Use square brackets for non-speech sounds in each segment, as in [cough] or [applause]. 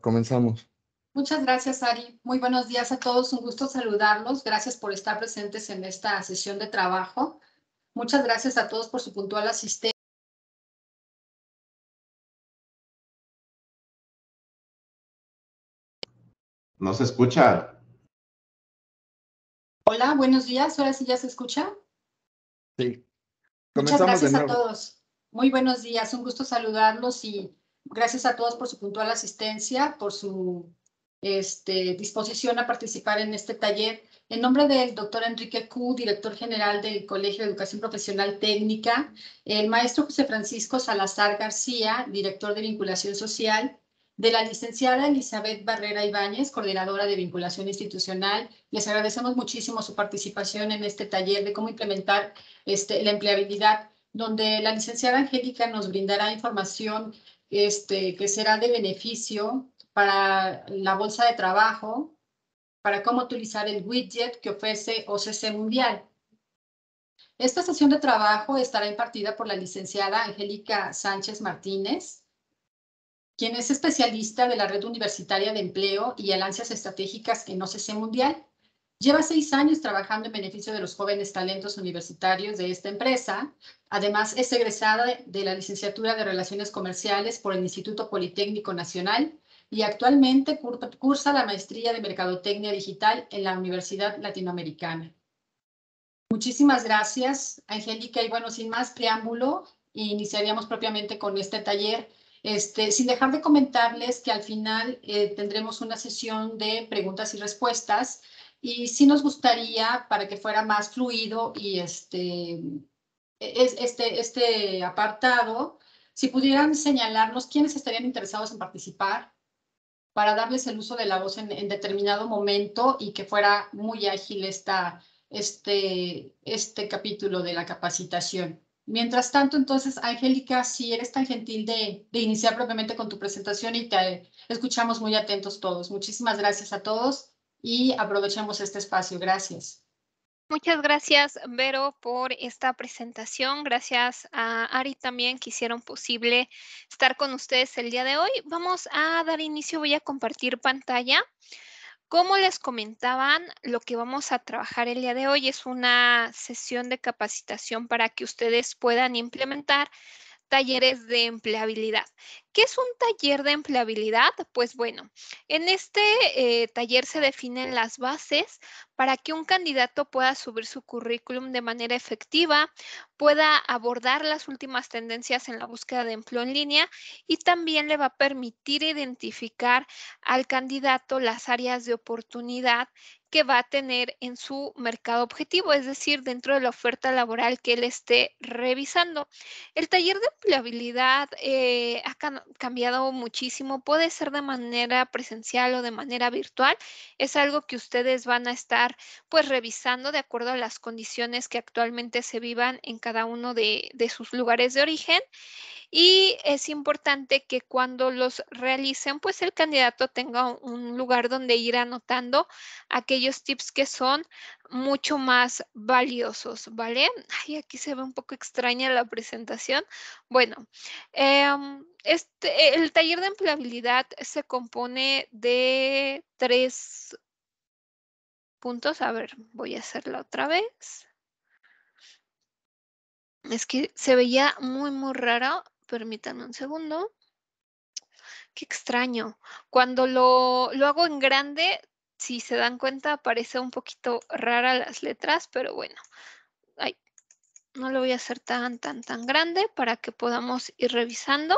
comenzamos. Muchas gracias, Ari. Muy buenos días a todos. Un gusto saludarlos. Gracias por estar presentes en esta sesión de trabajo. Muchas gracias a todos por su puntual asistencia. No se escucha. Hola, buenos días. Ahora sí ya se escucha. Sí. Comenzamos Muchas gracias a todos. Muy buenos días. Un gusto saludarlos y Gracias a todos por su puntual asistencia, por su este, disposición a participar en este taller. En nombre del doctor Enrique Q, director general del Colegio de Educación Profesional Técnica, el maestro José Francisco Salazar García, director de Vinculación Social, de la licenciada Elizabeth Barrera Ibáñez, coordinadora de vinculación institucional. Les agradecemos muchísimo su participación en este taller de cómo implementar este, la empleabilidad, donde la licenciada Angélica nos brindará información este, que será de beneficio para la bolsa de trabajo, para cómo utilizar el widget que ofrece OCC Mundial. Esta sesión de trabajo estará impartida por la licenciada Angélica Sánchez Martínez, quien es especialista de la Red Universitaria de Empleo y Alianzas Estratégicas en OCC Mundial. Lleva seis años trabajando en beneficio de los jóvenes talentos universitarios de esta empresa. Además, es egresada de la licenciatura de Relaciones Comerciales por el Instituto Politécnico Nacional y actualmente cursa la maestría de Mercadotecnia Digital en la Universidad Latinoamericana. Muchísimas gracias, Angélica. Y bueno, sin más preámbulo, iniciaríamos propiamente con este taller. Este, sin dejar de comentarles que al final eh, tendremos una sesión de preguntas y respuestas y sí nos gustaría para que fuera más fluido y este, este, este apartado, si pudieran señalarnos quiénes estarían interesados en participar para darles el uso de la voz en, determinado momento y que fuera muy ágil esta, este, este capítulo de la capacitación. Mientras tanto, entonces, Angélica, si eres tan gentil de, de iniciar propiamente con tu presentación y te escuchamos muy atentos todos. Muchísimas gracias a todos y aprovechemos este espacio. Gracias. Muchas gracias, Vero, por esta presentación. Gracias a Ari también que hicieron posible estar con ustedes el día de hoy. Vamos a dar inicio, voy a compartir pantalla. Como les comentaban, lo que vamos a trabajar el día de hoy es una sesión de capacitación para que ustedes puedan implementar talleres de empleabilidad. ¿Qué es un taller de empleabilidad? Pues bueno, en este eh, taller se definen las bases para que un candidato pueda subir su currículum de manera efectiva, pueda abordar las últimas tendencias en la búsqueda de empleo en línea y también le va a permitir identificar al candidato las áreas de oportunidad que va a tener en su mercado objetivo, es decir, dentro de la oferta laboral que él esté revisando. El taller de empleabilidad eh, acá no cambiado muchísimo. Puede ser de manera presencial o de manera virtual. Es algo que ustedes van a estar pues revisando de acuerdo a las condiciones que actualmente se vivan en cada uno de, sus lugares de origen. Y es importante que cuando los realicen, pues el candidato tenga un lugar donde ir anotando aquellos tips que son mucho más valiosos, ¿vale? Ay, aquí se ve un poco extraña la presentación. Bueno, eh, el taller de empleabilidad se compone de tres puntos. A ver, voy a hacerlo otra vez. Es que se veía muy, muy raro. Permítanme un segundo. Qué extraño. Cuando lo, hago en grande, si se dan cuenta, parece un poquito rara las letras, pero bueno. no lo voy a hacer tan, tan, tan grande para que podamos ir revisando.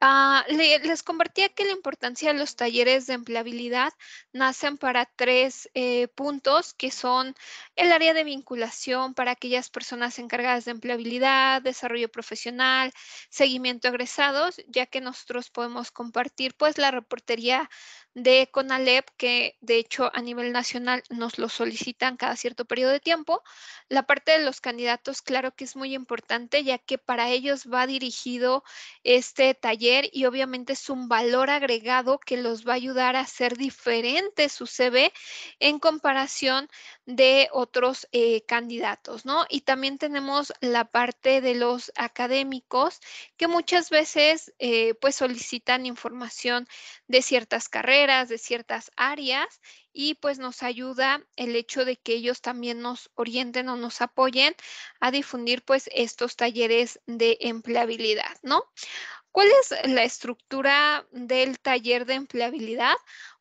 Ah, les convertía que la importancia de los talleres de empleabilidad nacen para tres eh, puntos que son el área de vinculación para aquellas personas encargadas de empleabilidad, desarrollo profesional, seguimiento egresados, ya que nosotros podemos compartir pues la reportería de CONALEP que de hecho a nivel nacional nos lo solicitan cada cierto periodo de tiempo. La parte de los candidatos claro que es muy importante ya que para ellos va dirigido este taller y obviamente es un valor agregado que los va a ayudar a hacer diferente su CV en comparación de otros eh, candidatos, ¿no? Y también tenemos la parte de los académicos que muchas veces eh, pues solicitan información de ciertas carreras, de ciertas áreas y pues nos ayuda el hecho de que ellos también nos orienten o nos apoyen a difundir pues estos talleres de empleabilidad, ¿no? ¿Cuál es la estructura del taller de empleabilidad?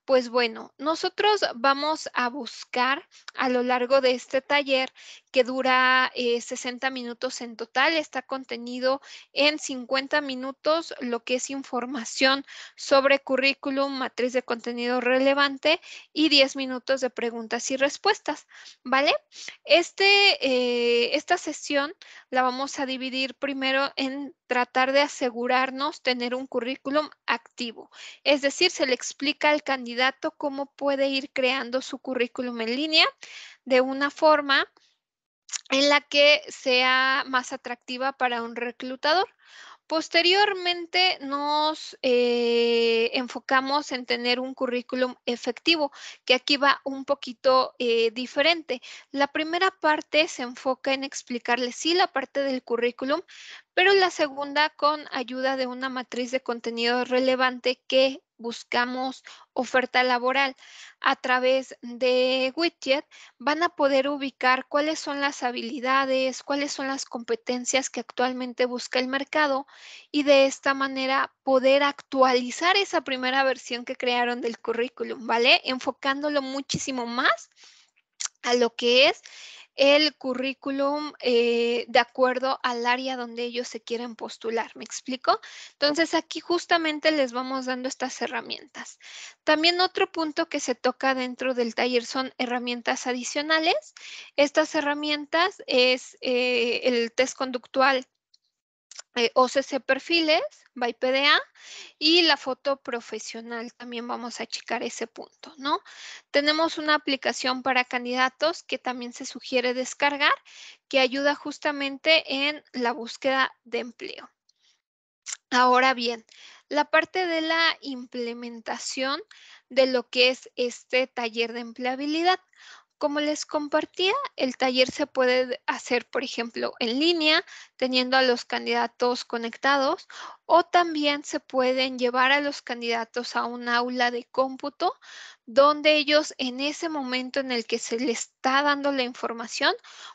Pues bueno, nosotros vamos a buscar a lo largo de este taller que dura 60 eh, minutos en total, está contenido en 50 minutos lo que es información sobre currículum, matriz de contenido relevante y 10 minutos de preguntas y respuestas, ¿vale? Este, eh, esta sesión la vamos a dividir primero en tratar de asegurarnos tener un currículum activo, es decir, se le explica al candidato dato cómo puede ir creando su currículum en línea de una forma en la que sea más atractiva para un reclutador. Posteriormente nos eh, enfocamos en tener un currículum efectivo, que aquí va un poquito eh, diferente. La primera parte se enfoca en explicarles sí la parte del currículum, pero la segunda con ayuda de una matriz de contenido relevante que buscamos oferta laboral. A través de Widget van a poder ubicar cuáles son las habilidades, cuáles son las competencias que actualmente busca el mercado y de esta manera poder actualizar esa primera versión que crearon del currículum, ¿vale? Enfocándolo muchísimo más a lo que es el currículum eh, de acuerdo al área donde ellos se quieren postular. ¿Me explico? Entonces aquí justamente les vamos dando estas herramientas. También otro punto que se toca dentro del taller son herramientas adicionales. Estas herramientas es eh, el test conductual eh, OCC Perfiles by y la foto profesional. También vamos a checar ese punto, ¿no? Tenemos una aplicación para candidatos que también se sugiere descargar que ayuda justamente en la búsqueda de empleo. Ahora bien, la parte de la implementación de lo que es este taller de empleabilidad. Como les compartía, el taller se puede hacer, por ejemplo, en línea, teniendo a los candidatos conectados, o también se pueden llevar a los candidatos a un aula de cómputo, donde ellos en ese momento en el que se les está dando la información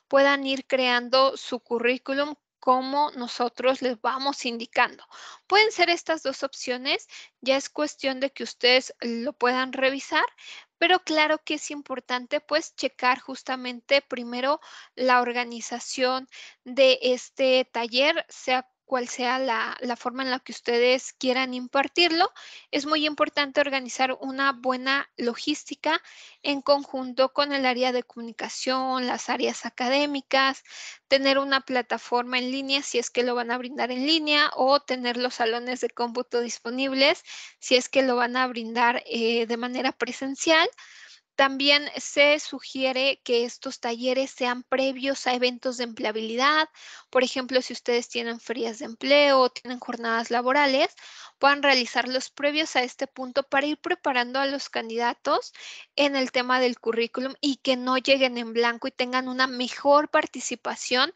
puedan ir creando su currículum como nosotros les vamos indicando. Pueden ser estas dos opciones, ya es cuestión de que ustedes lo puedan revisar, pero claro que es importante pues checar justamente primero la organización de este taller, sea cual sea la, forma en la que ustedes quieran impartirlo, es muy importante organizar una buena logística en conjunto con el área de comunicación, las áreas académicas, tener una plataforma en línea si es que lo van a brindar en línea o tener los salones de cómputo disponibles si es que lo van a brindar eh, de manera presencial. También se sugiere que estos talleres sean previos a eventos de empleabilidad. Por ejemplo, si ustedes tienen ferias de empleo o tienen jornadas laborales, puedan realizarlos previos a este punto para ir preparando a los candidatos en el tema del currículum y que no lleguen en blanco y tengan una mejor participación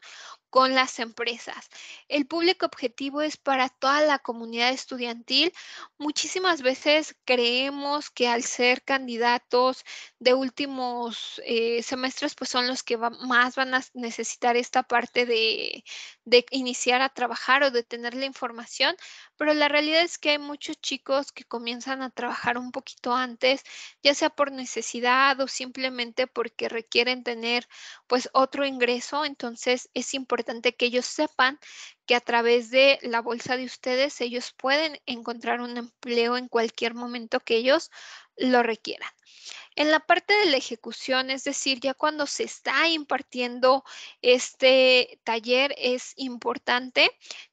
con las empresas. El público objetivo es para toda la comunidad estudiantil. Muchísimas veces creemos que al ser candidatos de últimos eh, semestres, pues son los que más van a necesitar esta parte de, de iniciar a trabajar o de tener la información, pero la realidad es que hay muchos chicos que comienzan a trabajar un poquito antes, ya sea por necesidad o simplemente porque requieren tener pues otro ingreso, entonces es importante que ellos sepan que a través de la bolsa de ustedes ellos pueden encontrar un empleo en cualquier momento que ellos lo requieran. En la parte de la ejecución, es decir, ya cuando se está impartiendo este taller, es importante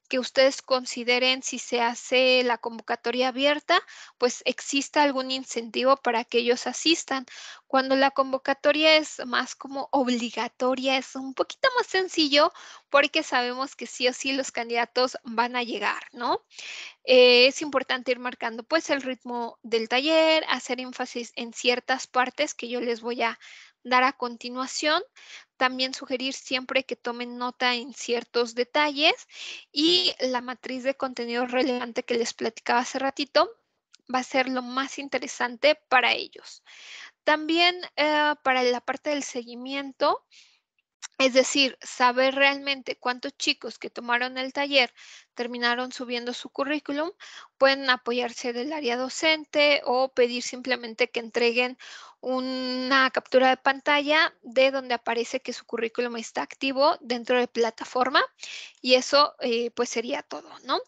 que ustedes consideren si se hace la convocatoria abierta, pues exista algún incentivo para que ellos asistan. Cuando la convocatoria es más como obligatoria, es un poquito más sencillo porque sabemos que sí o sí los candidatos van a llegar, ¿no? Eh, es importante ir marcando pues el ritmo del taller, hacer énfasis en ciertas partes que yo les voy a dar a continuación. También sugerir siempre que tomen nota en ciertos detalles y la matriz de contenido relevante que les platicaba hace ratito va a ser lo más interesante para ellos. También eh, para la parte del seguimiento, es decir, saber realmente cuántos chicos que tomaron el taller terminaron subiendo su currículum, pueden apoyarse del área docente o pedir simplemente que entreguen una captura de pantalla de donde aparece que su currículum está activo dentro de plataforma y eso eh, pues sería todo, ¿no?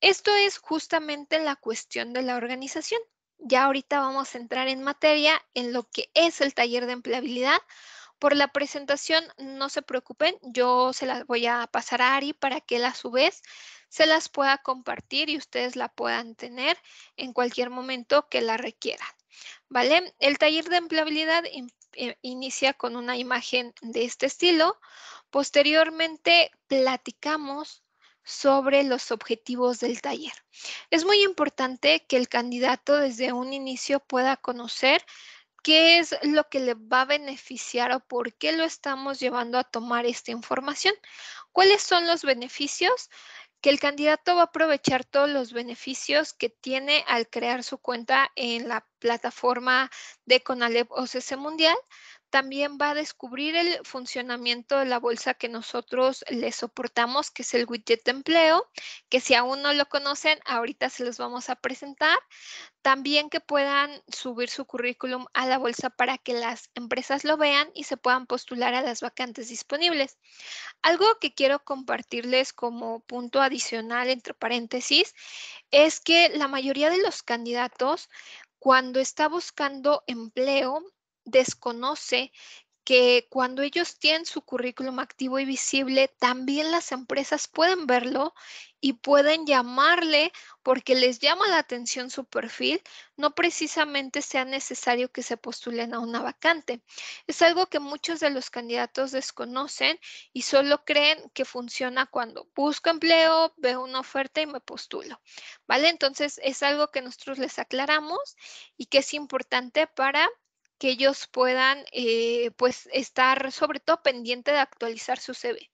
Esto es justamente la cuestión de la organización ya ahorita vamos a entrar en materia en lo que es el taller de empleabilidad. Por la presentación, no se preocupen, yo se las voy a pasar a Ari para que él a su vez se las pueda compartir y ustedes la puedan tener en cualquier momento que la requieran. ¿Vale? El taller de empleabilidad eh, inicia con una imagen de este estilo. Posteriormente platicamos sobre los objetivos del taller. Es muy importante que el candidato desde un inicio pueda conocer qué es lo que le va a beneficiar o por qué lo estamos llevando a tomar esta información, cuáles son los beneficios, que el candidato va a aprovechar todos los beneficios que tiene al crear su cuenta en la plataforma de CONALEP OCC Mundial, también va a descubrir el funcionamiento de la bolsa que nosotros le soportamos, que es el widget empleo, que si aún no lo conocen, ahorita se los vamos a presentar. También que puedan subir su currículum a la bolsa para que las empresas lo vean y se puedan postular a las vacantes disponibles. Algo que quiero compartirles como punto adicional, entre paréntesis, es que la mayoría de los candidatos cuando está buscando empleo desconoce que cuando ellos tienen su currículum activo y visible, también las empresas pueden verlo y pueden llamarle porque les llama la atención su perfil, no precisamente sea necesario que se postulen a una vacante. Es algo que muchos de los candidatos desconocen y solo creen que funciona cuando busco empleo, veo una oferta y me postulo. ¿Vale? Entonces es algo que nosotros les aclaramos y que es importante para que ellos puedan eh, pues estar sobre todo pendiente de actualizar su CV.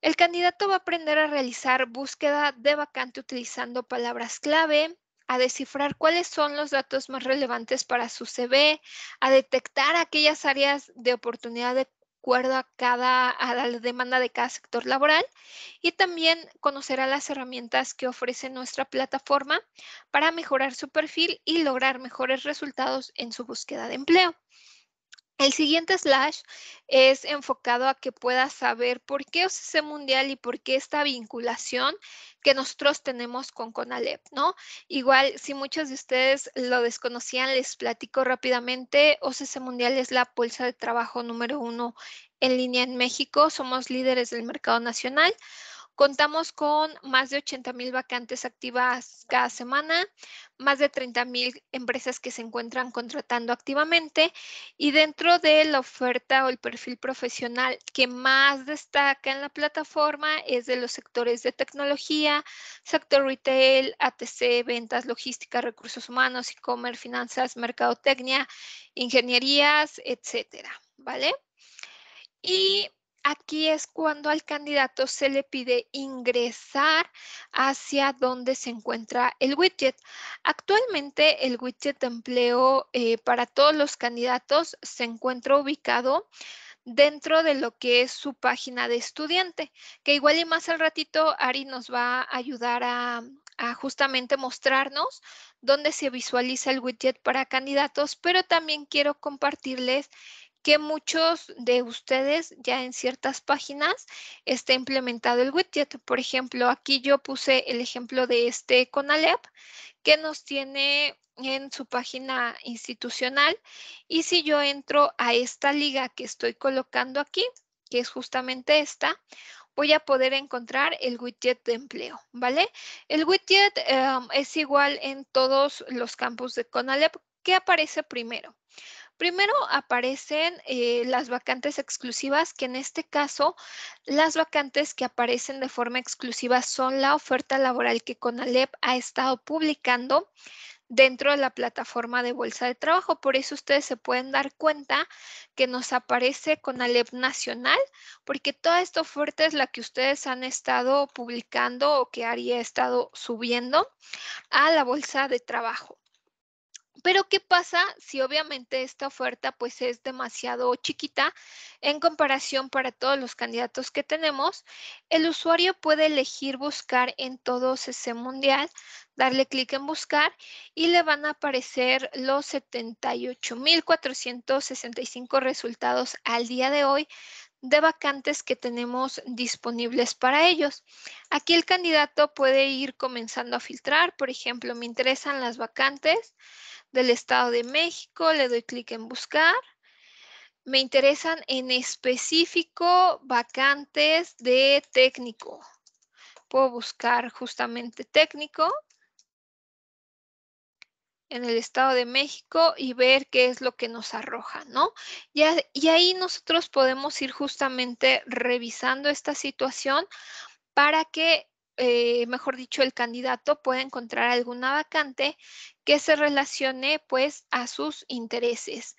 El candidato va a aprender a realizar búsqueda de vacante utilizando palabras clave, a descifrar cuáles son los datos más relevantes para su CV, a detectar aquellas áreas de oportunidad de acuerdo a, cada, a la demanda de cada sector laboral y también conocerá las herramientas que ofrece nuestra plataforma para mejorar su perfil y lograr mejores resultados en su búsqueda de empleo. El siguiente slash es enfocado a que puedas saber por qué OCC Mundial y por qué esta vinculación que nosotros tenemos con CONALEP, ¿no? Igual, si muchos de ustedes lo desconocían, les platico rápidamente. OCC Mundial es la bolsa de trabajo número uno en línea en México. Somos líderes del mercado nacional. Contamos con más de 80 mil vacantes activas cada semana, más de 30 mil empresas que se encuentran contratando activamente y dentro de la oferta o el perfil profesional que más destaca en la plataforma es de los sectores de tecnología, sector retail, ATC, ventas, logística, recursos humanos, e-commerce, finanzas, mercadotecnia, ingenierías, etcétera, ¿vale? Y aquí es cuando al candidato se le pide ingresar hacia donde se encuentra el widget. Actualmente el widget de empleo eh, para todos los candidatos se encuentra ubicado dentro de lo que es su página de estudiante, que igual y más al ratito Ari nos va a ayudar a, a justamente mostrarnos dónde se visualiza el widget para candidatos, pero también quiero compartirles que muchos de ustedes ya en ciertas páginas está implementado el widget. Por ejemplo, aquí yo puse el ejemplo de este Conalep que nos tiene en su página institucional. Y si yo entro a esta liga que estoy colocando aquí, que es justamente esta, voy a poder encontrar el widget de empleo, ¿vale? El widget em, es igual en todos los campos de CONALEP. ¿Qué aparece primero? Primero aparecen eh, las vacantes exclusivas, que en este caso las vacantes que aparecen de forma exclusiva son la oferta laboral que CONALEP ha estado publicando dentro de la plataforma de Bolsa de Trabajo. Por eso ustedes se pueden dar cuenta que nos aparece CONALEP Nacional, porque toda esta oferta es la que ustedes han estado publicando o que Ari ha estado subiendo a la Bolsa de Trabajo. Pero ¿qué pasa si obviamente esta oferta pues es demasiado chiquita en comparación para todos los candidatos que tenemos? El usuario puede elegir buscar en todo CC mundial, darle clic en buscar y le van a aparecer los 78.465 resultados al día de hoy de vacantes que tenemos disponibles para ellos. Aquí el candidato puede ir comenzando a filtrar, por ejemplo, me interesan las vacantes del Estado de México, le doy clic en buscar. Me interesan en específico vacantes de técnico. Puedo buscar justamente técnico en el Estado de México y ver qué es lo que nos arroja, ¿no? Y, ahí nosotros podemos ir justamente revisando esta situación para que eh, mejor dicho, el candidato puede encontrar alguna vacante que se relacione pues a sus intereses.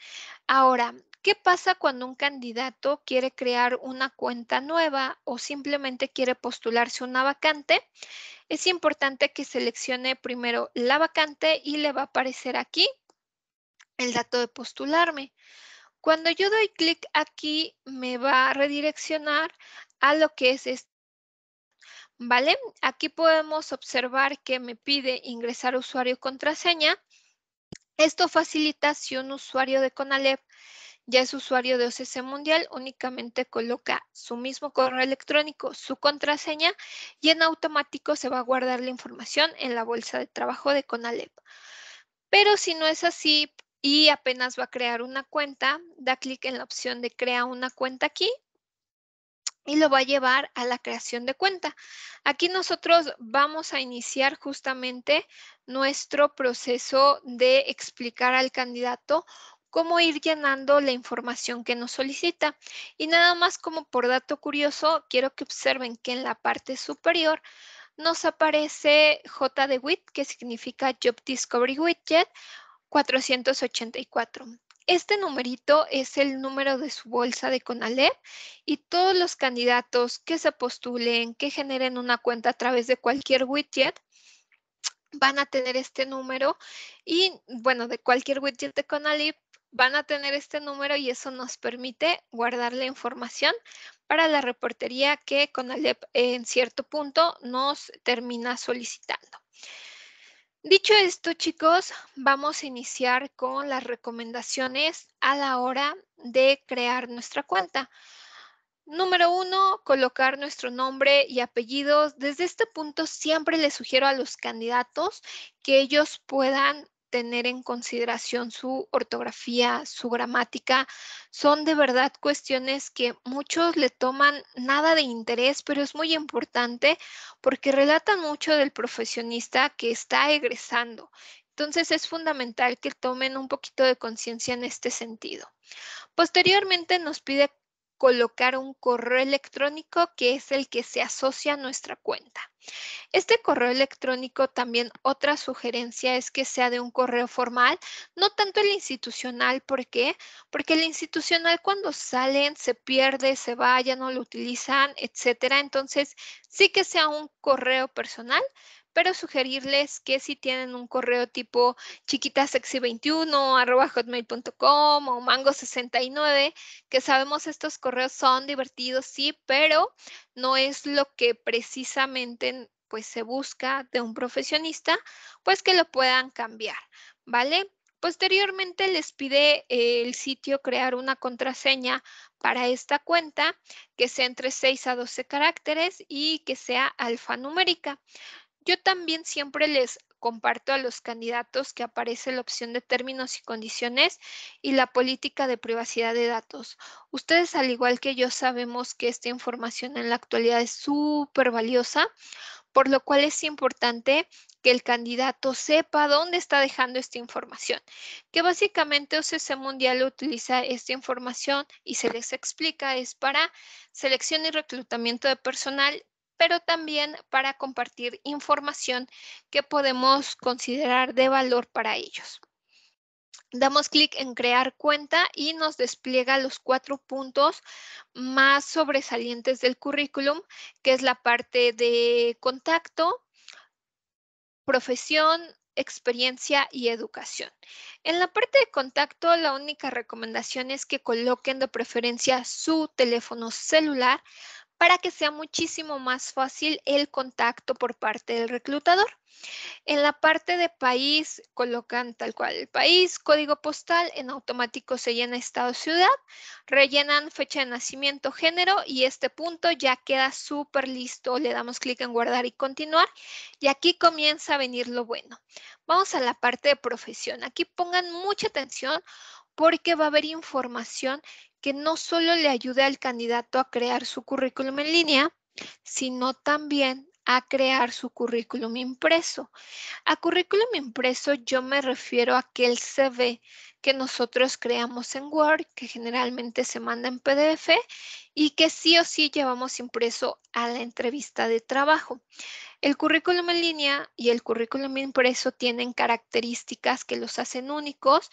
Ahora, ¿qué pasa cuando un candidato quiere crear una cuenta nueva o simplemente quiere postularse una vacante? Es importante que seleccione primero la vacante y le va a aparecer aquí el dato de postularme. Cuando yo doy clic aquí, me va a redireccionar a lo que es este ¿vale? Aquí podemos observar que me pide ingresar usuario y contraseña. Esto facilita si un usuario de Conalep ya es usuario de OCC Mundial, únicamente coloca su mismo correo electrónico, su contraseña y en automático se va a guardar la información en la bolsa de trabajo de Conalep. Pero si no es así y apenas va a crear una cuenta, da clic en la opción de crear una cuenta aquí y lo va a llevar a la creación de cuenta. Aquí nosotros vamos a iniciar justamente nuestro proceso de explicar al candidato cómo ir llenando la información que nos solicita. Y nada más como por dato curioso, quiero que observen que en la parte superior nos aparece JDWIT, que significa Job Discovery Widget 484. Este numerito es el número de su bolsa de CONALEP y todos los candidatos que se postulen, que generen una cuenta a través de cualquier widget, van a tener este número y, bueno, de cualquier widget de CONALEP van a tener este número y eso nos permite guardar la información para la reportería que CONALEP en cierto punto nos termina solicitando. Dicho esto, chicos, vamos a iniciar con las recomendaciones a la hora de crear nuestra cuenta. Número uno, colocar nuestro nombre y apellidos. Desde este punto siempre les sugiero a los candidatos que ellos puedan tener en consideración su ortografía, su gramática. Son de verdad cuestiones que muchos le toman nada de interés, pero es muy importante porque relatan mucho del profesionista que está egresando. Entonces es fundamental que tomen un poquito de conciencia en este sentido. Posteriormente nos pide colocar un correo electrónico que es el que se asocia a nuestra cuenta. Este correo electrónico también otra sugerencia es que sea de un correo formal, no tanto el institucional, ¿por qué? Porque el institucional cuando salen se pierde, se va, ya no lo utilizan, etcétera. Entonces, sí que sea un correo personal, pero sugerirles que si tienen un correo tipo chiquitasexy21 hotmail.com o mango69, que sabemos estos correos son divertidos, sí, pero no es lo que precisamente pues se busca de un profesionista, pues que lo puedan cambiar, ¿vale? Posteriormente les pide el sitio crear una contraseña para esta cuenta que sea entre 6 a 12 caracteres y que sea alfanumérica. Yo también siempre les comparto a los candidatos que aparece la opción de términos y condiciones y la política de privacidad de datos. Ustedes, al igual que yo, sabemos que esta información en la actualidad es súper valiosa, por lo cual es importante que el candidato sepa dónde está dejando esta información, que básicamente OCC Mundial utiliza esta información y se les explica es para selección y reclutamiento de personal pero también para compartir información que podemos considerar de valor para ellos. Damos clic en crear cuenta y nos despliega los cuatro puntos más sobresalientes del currículum, que es la parte de contacto, profesión, experiencia y educación. En la parte de contacto, la única recomendación es que coloquen de preferencia su teléfono celular para que sea muchísimo más fácil el contacto por parte del reclutador. En la parte de país colocan tal cual el país, código postal, en automático se llena estado ciudad, rellenan fecha de nacimiento, género y este punto ya queda súper listo. Le damos clic en guardar y continuar y aquí comienza a venir lo bueno. Vamos a la parte de profesión. Aquí pongan mucha atención porque va a haber información que no solo le ayude al candidato a crear su currículum en línea, sino también a crear su currículum impreso. A currículum impreso yo me refiero a aquel CV que nosotros creamos en Word, que generalmente se manda en PDF y que sí o sí llevamos impreso a la entrevista de trabajo. El currículum en línea y el currículum impreso tienen características que los hacen únicos,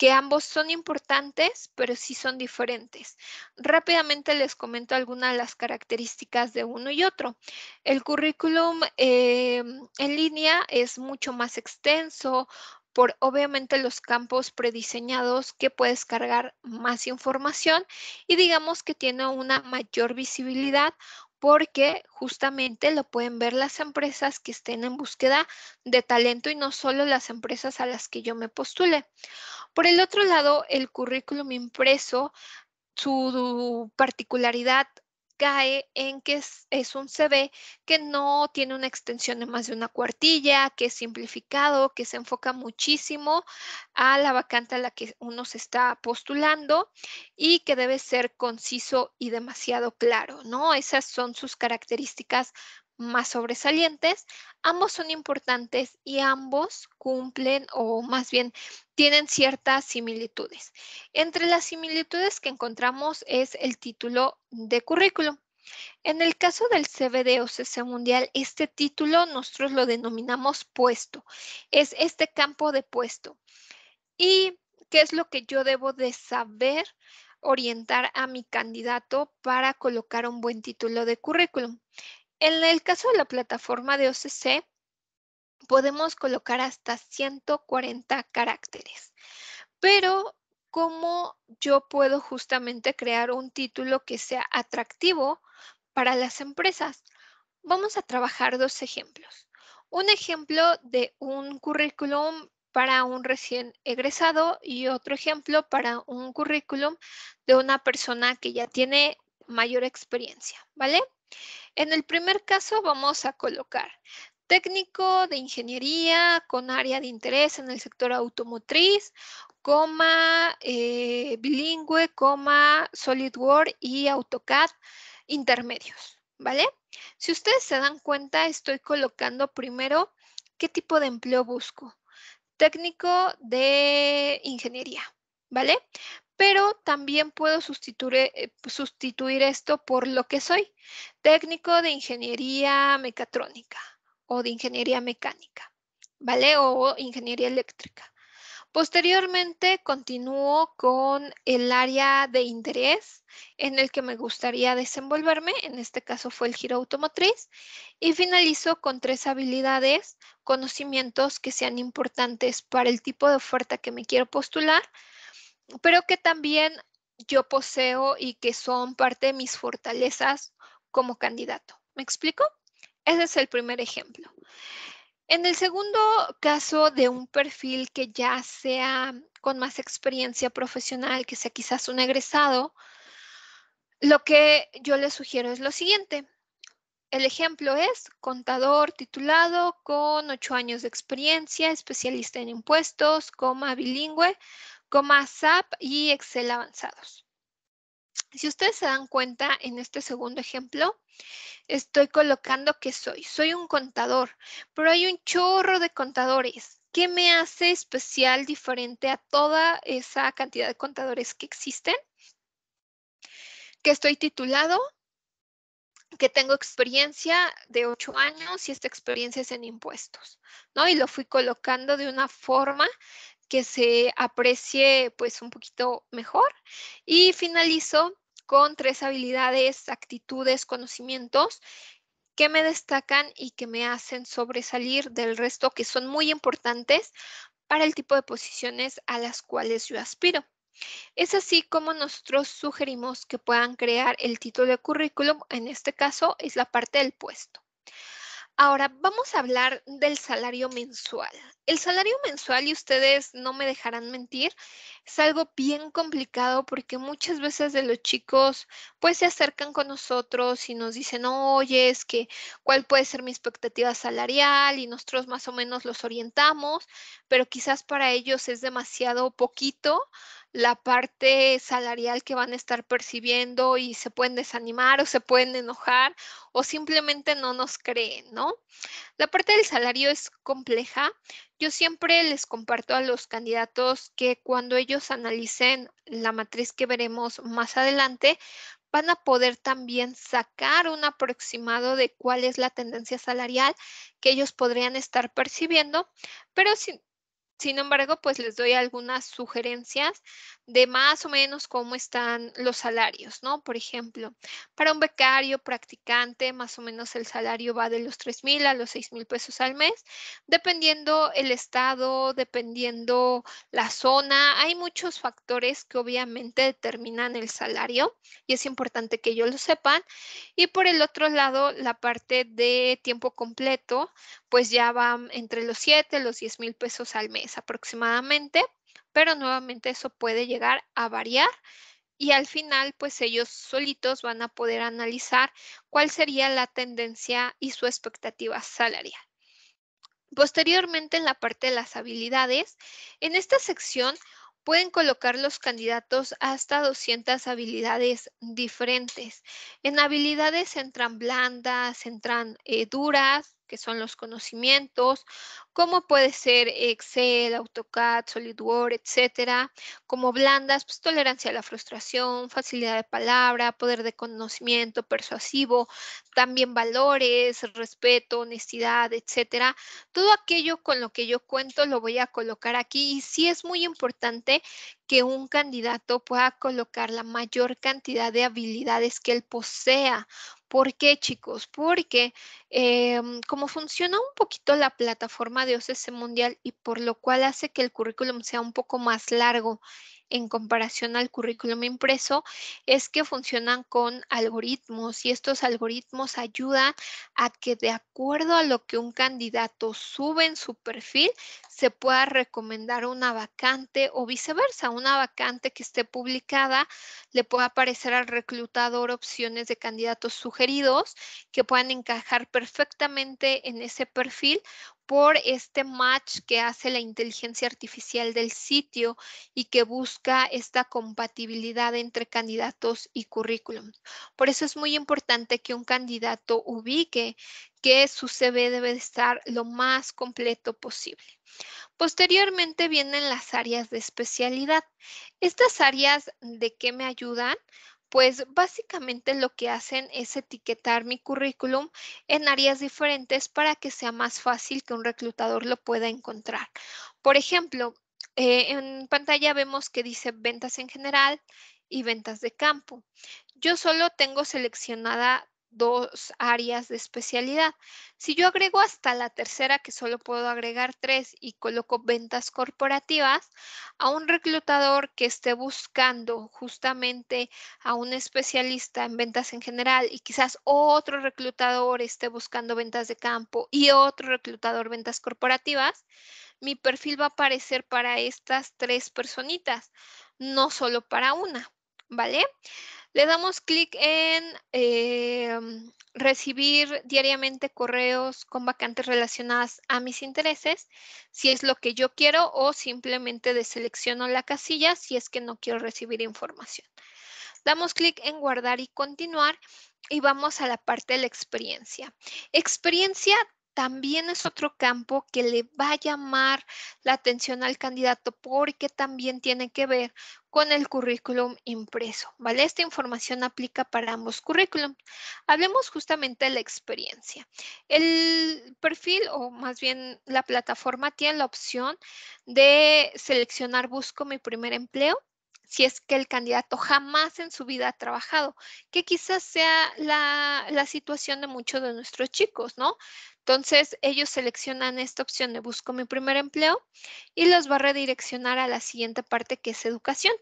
que ambos son importantes, pero sí son diferentes. Rápidamente les comento algunas de las características de uno y otro. El currículum eh, en línea es mucho más extenso, por obviamente los campos prediseñados que puedes cargar más información y digamos que tiene una mayor visibilidad porque justamente lo pueden ver las empresas que estén en búsqueda de talento y no solo las empresas a las que yo me postule. Por el otro lado, el currículum impreso, su particularidad cae en que es, un CV que no tiene una extensión de más de una cuartilla, que es simplificado, que se enfoca muchísimo a la vacante a la que uno se está postulando y que debe ser conciso y demasiado claro, ¿no? Esas son sus características más sobresalientes. Ambos son importantes y ambos cumplen o más bien tienen ciertas similitudes. Entre las similitudes que encontramos es el título de currículum. En el caso del CBD o CC Mundial, este título nosotros lo denominamos puesto. Es este campo de puesto. ¿Y qué es lo que yo debo de saber orientar a mi candidato para colocar un buen título de currículum? En el caso de la plataforma de OCC, podemos colocar hasta 140 caracteres, pero ¿cómo yo puedo justamente crear un título que sea atractivo para las empresas? Vamos a trabajar dos ejemplos. Un ejemplo de un currículum para un recién egresado y otro ejemplo para un currículum de una persona que ya tiene mayor experiencia, ¿vale? En el primer caso vamos a colocar técnico de ingeniería con área de interés en el sector automotriz, coma, eh, bilingüe, coma, SolidWorks y AutoCAD intermedios, ¿vale? Si ustedes se dan cuenta, estoy colocando primero qué tipo de empleo busco. Técnico de ingeniería, ¿vale? pero también puedo eh, sustituir, esto por lo que soy, técnico de ingeniería mecatrónica o de ingeniería mecánica, ¿vale? O ingeniería eléctrica. Posteriormente continúo con el área de interés en el que me gustaría desenvolverme, en este caso fue el giro automotriz, y finalizo con tres habilidades, conocimientos que sean importantes para el tipo de oferta que me quiero postular, pero que también yo poseo y que son parte de mis fortalezas como candidato. ¿Me explico? Ese es el primer ejemplo. En el segundo caso de un perfil que ya sea con más experiencia profesional, que sea quizás un egresado, lo que yo le sugiero es lo siguiente. El ejemplo es contador titulado con ocho años de experiencia, especialista en impuestos, coma bilingüe, Coma SAP y Excel avanzados. Si ustedes se dan cuenta, en este segundo ejemplo, estoy colocando que soy. Soy un contador, pero hay un chorro de contadores. ¿Qué me hace especial, diferente a toda esa cantidad de contadores que existen? Que estoy titulado, que tengo experiencia de ocho años y esta experiencia es en impuestos, ¿no? Y lo fui colocando de una forma que se aprecie pues un poquito mejor. Y finalizo con tres habilidades, actitudes, conocimientos que me destacan y que me hacen sobresalir del resto, que son muy importantes para el tipo de posiciones a las cuales yo aspiro. Es así como nosotros sugerimos que puedan crear el título de currículum, en este caso es la parte del puesto. Ahora vamos a hablar del salario mensual. El salario mensual, y ustedes no me dejarán mentir, es algo bien complicado porque muchas veces de los chicos pues se acercan con nosotros y nos dicen, oye, es que cuál puede ser mi expectativa salarial y nosotros más o menos los orientamos, pero quizás para ellos es demasiado poquito la parte salarial que van a estar percibiendo y se pueden desanimar o se pueden enojar o simplemente no nos creen, ¿no? La parte del salario es compleja. Yo siempre les comparto a los candidatos que cuando ellos analicen la matriz que veremos más adelante, van a poder también sacar un aproximado de cuál es la tendencia salarial que ellos podrían estar percibiendo, pero si, sin embargo, pues les doy algunas sugerencias de más o menos cómo están los salarios, ¿no? Por ejemplo, para un becario practicante, más o menos el salario va de los 3 mil a los 6 mil pesos al mes, dependiendo el estado, dependiendo la zona. Hay muchos factores que obviamente determinan el salario y es importante que ellos lo sepan. Y por el otro lado, la parte de tiempo completo, pues ya va entre los 7 los 10 mil pesos al mes aproximadamente, pero nuevamente eso puede llegar a variar y al final pues ellos solitos van a poder analizar cuál sería la tendencia y su expectativa salarial. Posteriormente en la parte de las habilidades, en esta sección pueden colocar los candidatos hasta 200 habilidades diferentes. En habilidades entran blandas, entran eh, duras, que son los conocimientos, ¿Cómo puede ser Excel, AutoCAD, SolidWorks, etcétera, como blandas, pues tolerancia a la frustración, facilidad de palabra, poder de conocimiento, persuasivo, también valores, respeto, honestidad, etcétera. Todo aquello con lo que yo cuento lo voy a colocar aquí y sí es muy importante que un candidato pueda colocar la mayor cantidad de habilidades que él posea. ¿Por qué, chicos? Porque em, como funciona un poquito la plataforma de OCC Mundial y por lo cual hace que el currículum sea un poco más largo en comparación al currículum impreso es que funcionan con algoritmos y estos algoritmos ayudan a que de acuerdo a lo que un candidato sube en su perfil, se pueda recomendar una vacante o viceversa, una vacante que esté publicada le pueda aparecer al reclutador opciones de candidatos sugeridos que puedan encajar perfectamente en ese perfil por este match que hace la inteligencia artificial del sitio y que busca esta compatibilidad entre candidatos y currículum. Por eso es muy importante que un candidato ubique que su CV debe estar lo más completo posible. Posteriormente vienen las áreas de especialidad. Estas áreas de qué me ayudan, pues básicamente lo que hacen es etiquetar mi currículum en áreas diferentes para que sea más fácil que un reclutador lo pueda encontrar. Por ejemplo, eh, en pantalla vemos que dice ventas en general y ventas de campo. Yo solo tengo seleccionada dos áreas de especialidad. Si yo agrego hasta la tercera, que solo puedo agregar tres, y coloco ventas corporativas, a un reclutador que esté buscando justamente a un especialista en ventas en general y quizás otro reclutador esté buscando ventas de campo y otro reclutador ventas corporativas, mi perfil va a aparecer para estas tres personitas, no solo para una. ¿vale? Le damos clic en em, recibir diariamente correos con vacantes relacionadas a mis intereses, si es lo que yo quiero o simplemente deselecciono la casilla si es que no quiero recibir información. Damos clic en guardar y continuar y vamos a la parte de la experiencia. Experiencia también es otro campo que le va a llamar la atención al candidato porque también tiene que ver con el currículum impreso, ¿vale? Esta información aplica para ambos currículum. Hablemos justamente de la experiencia. El perfil o más bien la plataforma tiene la opción de seleccionar busco mi primer empleo si es que el candidato jamás en su vida ha trabajado, que quizás sea la, la situación de muchos de nuestros chicos, ¿no? Entonces, ellos seleccionan esta opción de busco mi primer empleo y los va a redireccionar a la siguiente parte que es educación.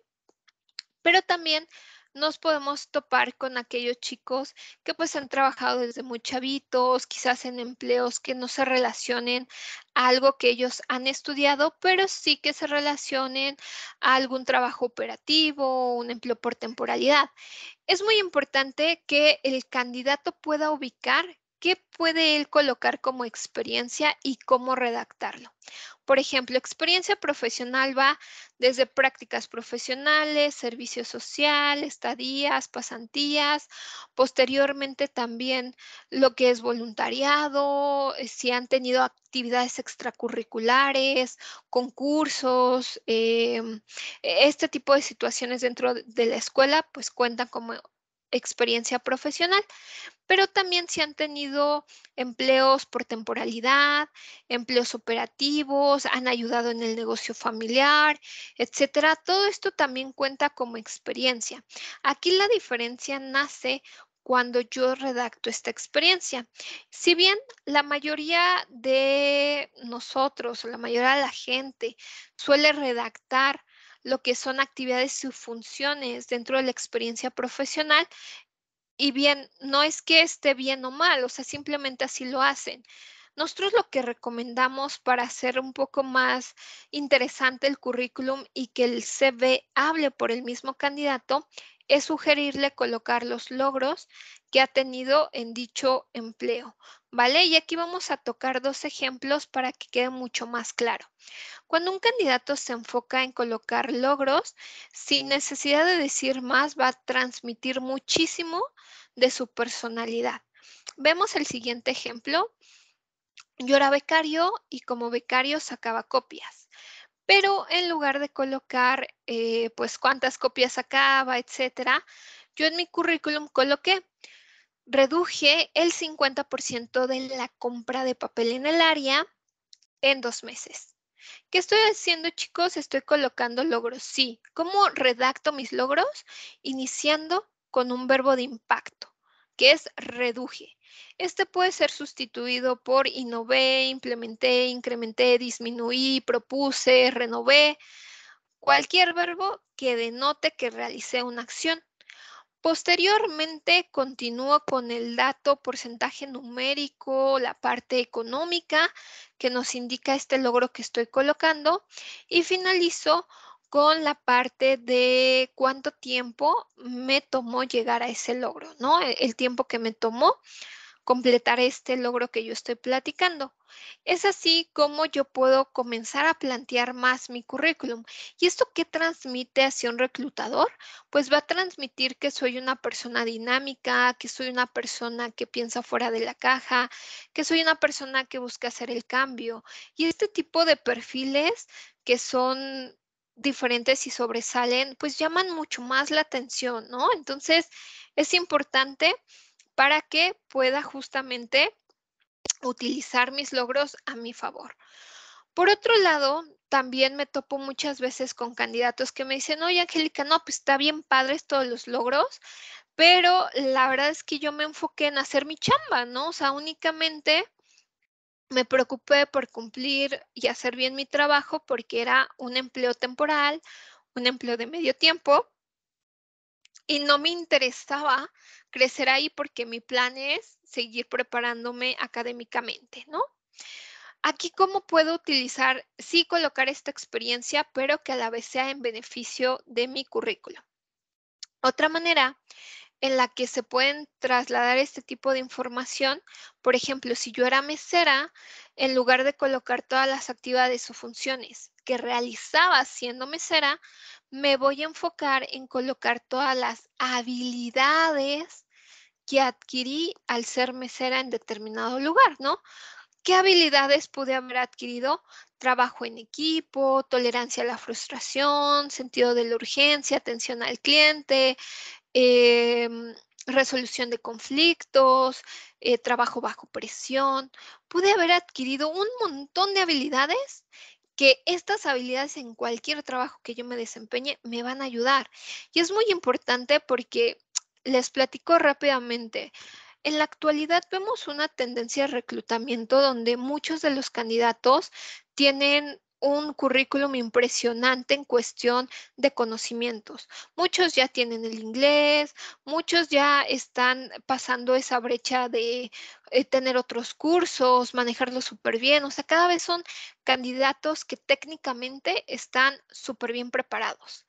Pero también nos podemos topar con aquellos chicos que pues han trabajado desde muy chavitos, quizás en empleos que no se relacionen a algo que ellos han estudiado, pero sí que se relacionen a algún trabajo operativo, un empleo por temporalidad. Es muy importante que el candidato pueda ubicar qué puede él colocar como experiencia y cómo redactarlo. Por ejemplo, experiencia profesional va desde prácticas profesionales, servicio social, estadías, pasantías, posteriormente también lo que es voluntariado, eh, si han tenido actividades extracurriculares, concursos, em, e-, este tipo de situaciones dentro de la escuela, pues cuentan como experiencia profesional, pero también si han tenido empleos por temporalidad, empleos operativos, han ayudado en el negocio familiar, etcétera. Todo esto también cuenta como experiencia. Aquí la diferencia nace cuando yo redacto esta experiencia. Si bien la mayoría de nosotros, la mayoría de la gente suele redactar lo que son actividades y funciones dentro de la experiencia profesional. Y bien, no es que esté bien o mal, o sea, simplemente así lo hacen. Nosotros lo que recomendamos para hacer un poco más interesante el currículum y que el CV hable por el mismo candidato es sugerirle colocar los logros que ha tenido en dicho empleo, ¿vale? Y aquí vamos a tocar dos ejemplos para que quede mucho más claro. Cuando un candidato se enfoca en colocar logros, sin necesidad de decir más, va a transmitir muchísimo de su personalidad. Vemos el siguiente ejemplo. Yo era becario y como becario sacaba copias pero en lugar de colocar eh, pues cuántas copias sacaba, etcétera, yo en mi currículum coloqué reduje el 50% de la compra de papel en el área en dos meses. ¿Qué estoy haciendo, chicos? Estoy colocando logros. Sí. ¿Cómo redacto mis logros? Iniciando con un verbo de impacto, que es reduje. Este puede ser sustituido por innové, implementé, incrementé, disminuí, propuse, renové. Cualquier verbo que denote que realicé una acción. Posteriormente continúo con el dato porcentaje numérico, la parte económica que nos indica este logro que estoy colocando y finalizo con la parte de cuánto tiempo me tomó llegar a ese logro, ¿no? El, tiempo que me tomó completar este logro que yo estoy platicando. Es así como yo puedo comenzar a plantear más mi currículum. ¿Y esto qué transmite hacia un reclutador? Pues va a transmitir que soy una persona dinámica, que soy una persona que piensa fuera de la caja, que soy una persona que busca hacer el cambio. Y este tipo de perfiles que son diferentes y sobresalen, pues llaman mucho más la atención, ¿no? Entonces, es importante para que pueda justamente utilizar mis logros a mi favor. Por otro lado, también me topo muchas veces con candidatos que me dicen, oye Angélica, no, pues está bien padres todos los logros, pero la verdad es que yo me enfoqué en hacer mi chamba, ¿no? O sea, únicamente me preocupé por cumplir y hacer bien mi trabajo porque era un empleo temporal, un empleo de medio tiempo y no me interesaba crecer ahí porque mi plan es seguir preparándome académicamente, ¿no? Aquí cómo puedo utilizar, sí colocar esta experiencia, pero que a la vez sea en beneficio de mi currículo. Otra manera en la que se pueden trasladar este tipo de información. Por ejemplo, si yo era mesera, en lugar de colocar todas las actividades o funciones que realizaba siendo mesera, me voy a enfocar en colocar todas las habilidades que adquirí al ser mesera en determinado lugar, ¿no? ¿Qué habilidades pude haber adquirido? Trabajo en equipo, tolerancia a la frustración, sentido de la urgencia, atención al cliente, em, resolución de conflictos, eh, trabajo bajo presión. Pude haber adquirido un montón de habilidades que estas habilidades en cualquier trabajo que yo me desempeñe me van a ayudar. Y es muy importante porque les platico rápidamente. En la actualidad vemos una tendencia de reclutamiento donde muchos de los candidatos tienen un currículum impresionante en cuestión de conocimientos. Muchos ya tienen el inglés, muchos ya están pasando esa brecha de eh, tener otros cursos, manejarlo súper bien. O sea, cada vez son candidatos que técnicamente están súper bien preparados,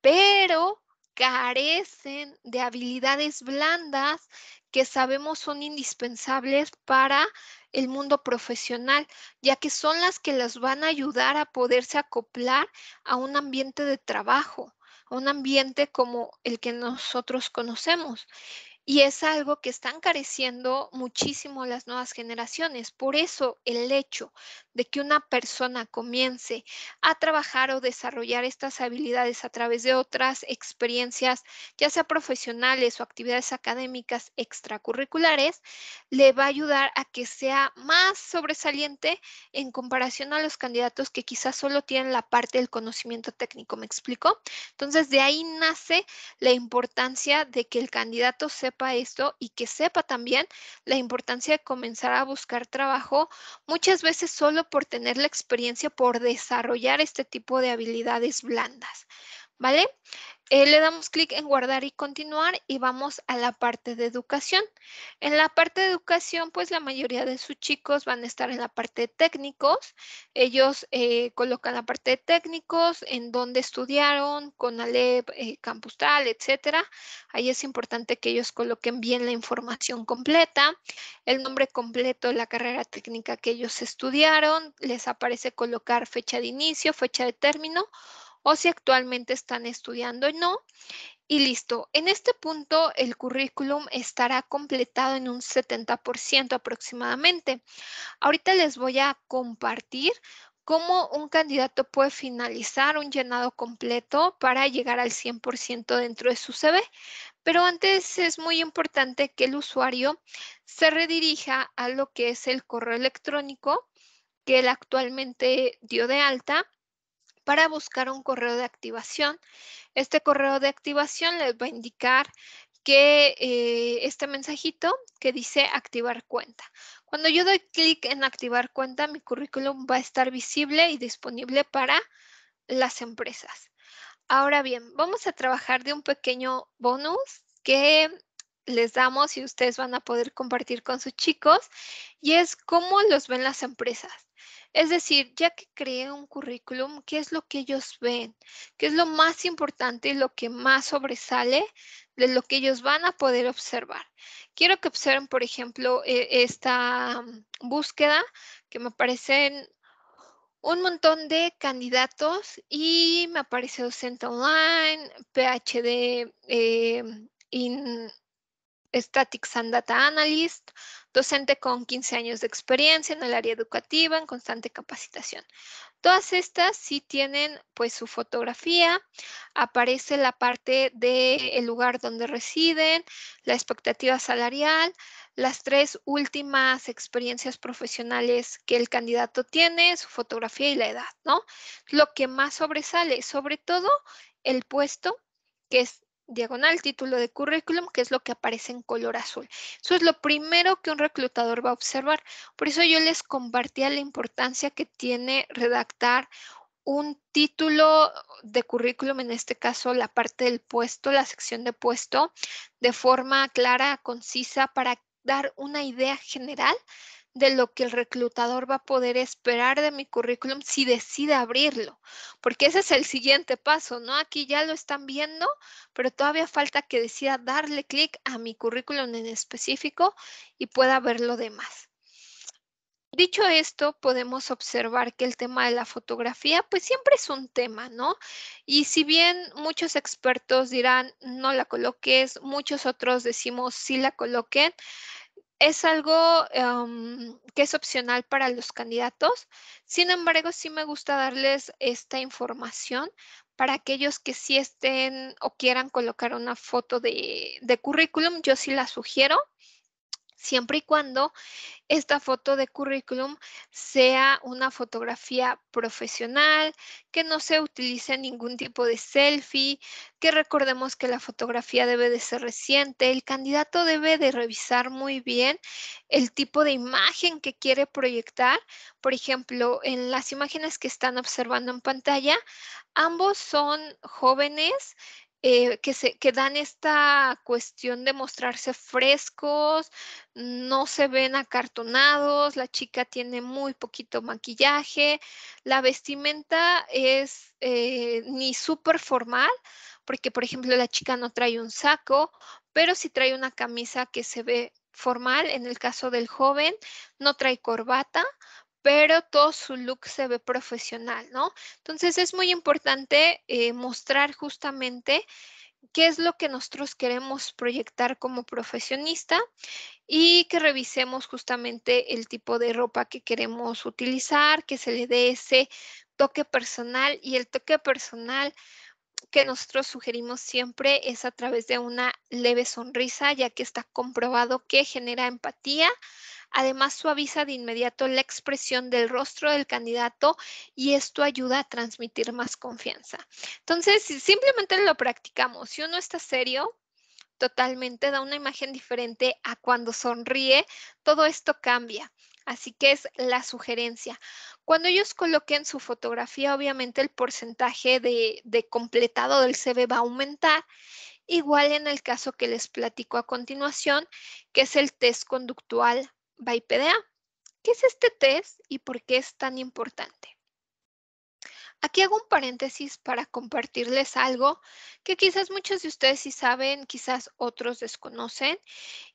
pero carecen de habilidades blandas que sabemos son indispensables para el mundo profesional, ya que son las que las van a ayudar a poderse acoplar a un ambiente de trabajo, a un ambiente como el que nosotros conocemos. Y es algo que están careciendo muchísimo las nuevas generaciones. Por eso el hecho de que una persona comience a trabajar o desarrollar estas habilidades a través de otras experiencias, ya sea profesionales o actividades académicas extracurriculares, le va a ayudar a que sea más sobresaliente en comparación a los candidatos que quizás solo tienen la parte del conocimiento técnico. ¿Me explico? Entonces, de ahí nace la importancia de que el candidato se sepa esto y que sepa también la importancia de comenzar a buscar trabajo, muchas veces solo por tener la experiencia, por desarrollar este tipo de habilidades blandas. ¿Vale? Eh, le damos clic en guardar y continuar y vamos a la parte de educación. En la parte de educación, pues la mayoría de sus chicos van a estar en la parte de técnicos. Ellos eh, colocan la parte de técnicos, en dónde estudiaron, con Alep, eh, Campus Tal, etcétera. Ahí es importante que ellos coloquen bien la información completa, el nombre completo de la carrera técnica que ellos estudiaron. Les aparece colocar fecha de inicio, fecha de término o si actualmente están estudiando o no. Y listo, en este punto el currículum estará completado en un 70% aproximadamente. Ahorita les voy a compartir cómo un candidato puede finalizar un llenado completo para llegar al 100% dentro de su CV. Pero antes es muy importante que el usuario se redirija a lo que es el correo electrónico que él actualmente dio de alta para buscar un correo de activación. Este correo de activación les va a indicar que eh, este mensajito que dice activar cuenta. Cuando yo doy clic en activar cuenta, mi currículum va a estar visible y disponible para las empresas. Ahora bien, vamos a trabajar de un pequeño bonus que les damos y ustedes van a poder compartir con sus chicos y es cómo los ven las empresas. Es decir, ya que creen un currículum, ¿qué es lo que ellos ven? ¿Qué es lo más importante y lo que más sobresale de lo que ellos van a poder observar? Quiero que observen, por ejemplo, e, esta mm, búsqueda que me aparecen un montón de candidatos y me aparece docente online, PhD en eh, Statics and Data Analyst, docente con 15 años de experiencia en el área educativa, en constante capacitación. Todas estas sí tienen pues su fotografía, aparece la parte del lugar donde residen, la expectativa salarial, las tres últimas experiencias profesionales que el candidato tiene, su fotografía y la edad, ¿no? Lo que más sobresale, sobre todo el puesto que es diagonal título de currículum, que es lo que aparece en color azul. Eso es lo primero que un reclutador va a observar. Por eso yo les compartía la importancia que tiene redactar un título de currículum, en este caso la parte del puesto, la sección de puesto, de forma clara, concisa, para dar una idea general de lo que el reclutador va a poder esperar de mi currículum si decide abrirlo, porque ese es el siguiente paso, ¿no? Aquí ya lo están viendo, pero todavía falta que decida darle clic a mi currículum en específico y pueda ver lo demás. Dicho esto, podemos observar que el tema de la fotografía, pues siempre es un tema, ¿no? Y si bien muchos expertos dirán, no la coloques, muchos otros decimos, sí la coloquen, es algo em, que es opcional para los candidatos. Sin embargo, sí me gusta darles esta información para aquellos que sí estén o quieran colocar una foto de currículum. Yo sí la sugiero siempre y cuando esta foto de currículum sea una fotografía profesional, que no se utilice ningún tipo de selfie, que recordemos que la fotografía debe de ser reciente, el candidato debe de revisar muy bien el tipo de imagen que quiere proyectar. Por ejemplo, en las imágenes que están observando en pantalla, ambos son jóvenes eh, que, dan esta cuestión de mostrarse frescos, no se ven acartonados, la chica tiene muy poquito maquillaje, la vestimenta es eh, ni súper formal, porque por ejemplo la chica no trae un saco, pero sí trae una camisa que se ve formal en el caso del joven, no trae corbata, pero todo su look se ve profesional, ¿no? Entonces es muy importante eh, mostrar justamente qué es lo que nosotros queremos proyectar como profesionista y que revisemos justamente el tipo de ropa que queremos utilizar, que se le dé ese toque personal y el toque personal que nosotros sugerimos siempre es a través de una leve sonrisa, ya que está comprobado que genera empatía, Además, suaviza de inmediato la expresión del rostro del candidato y esto ayuda a transmitir más confianza. Entonces, si simplemente lo practicamos, si uno está serio, totalmente da una imagen diferente a cuando sonríe, todo esto cambia. Así que es la sugerencia. Cuando ellos coloquen su fotografía, obviamente el porcentaje de, de, completado del CV va a aumentar. Igual en el caso que les platico a continuación, que es el test conductual ¿Qué es este test y por qué es tan importante? Aquí hago un paréntesis para compartirles algo que quizás muchos de ustedes sí saben, quizás otros desconocen,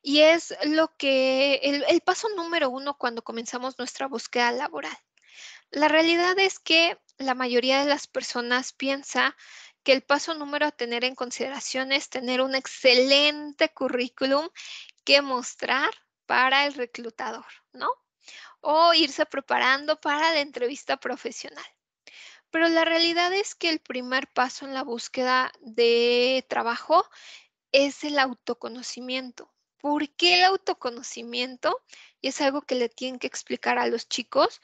y es lo que el paso número uno cuando comenzamos nuestra búsqueda laboral. La realidad es que la mayoría de las personas piensa que el paso número a tener en consideración es tener un excelente currículum que mostrar para el reclutador, ¿no? O irse preparando para la entrevista profesional. Pero la realidad es que el primer paso en la búsqueda de trabajo es el autoconocimiento. ¿Por qué el autoconocimiento? Y es algo que le tienen que explicar a los chicos,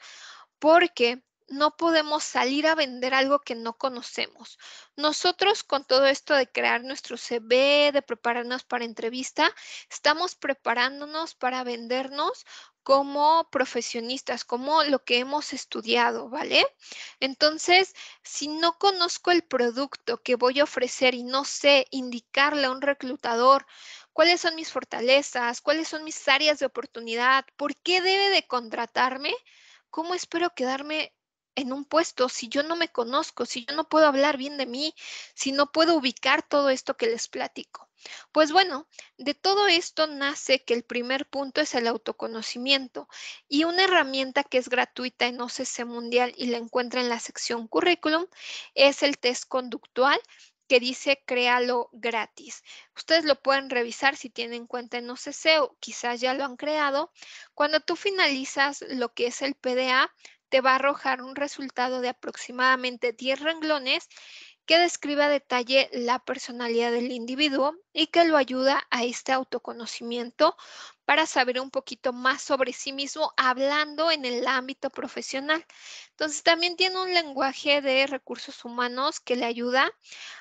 porque no podemos salir a vender algo que no conocemos. Nosotros con todo esto de crear nuestro CV, de prepararnos para entrevista, estamos preparándonos para vendernos como profesionistas, como lo que hemos estudiado, ¿vale? Entonces, si no conozco el producto que voy a ofrecer y no sé indicarle a un reclutador cuáles son mis fortalezas, cuáles son mis áreas de oportunidad, por qué debe de contratarme, ¿cómo espero quedarme en un puesto si yo no me conozco, si yo no puedo hablar bien de mí, si no puedo ubicar todo esto que les platico? Pues bueno, de todo esto nace que el primer punto es el autoconocimiento y una herramienta que es gratuita en OCC Mundial y la encuentra en la sección currículum es el test conductual que dice créalo gratis. Ustedes lo pueden revisar si tienen cuenta en OCC o quizás ya lo han creado. Cuando tú finalizas lo que es el PDA, te va a arrojar un resultado de aproximadamente 10 renglones que describe a detalle la personalidad del individuo y que lo ayuda a este autoconocimiento para saber un poquito más sobre sí mismo hablando en el ámbito profesional. Entonces también tiene un lenguaje de recursos humanos que le ayuda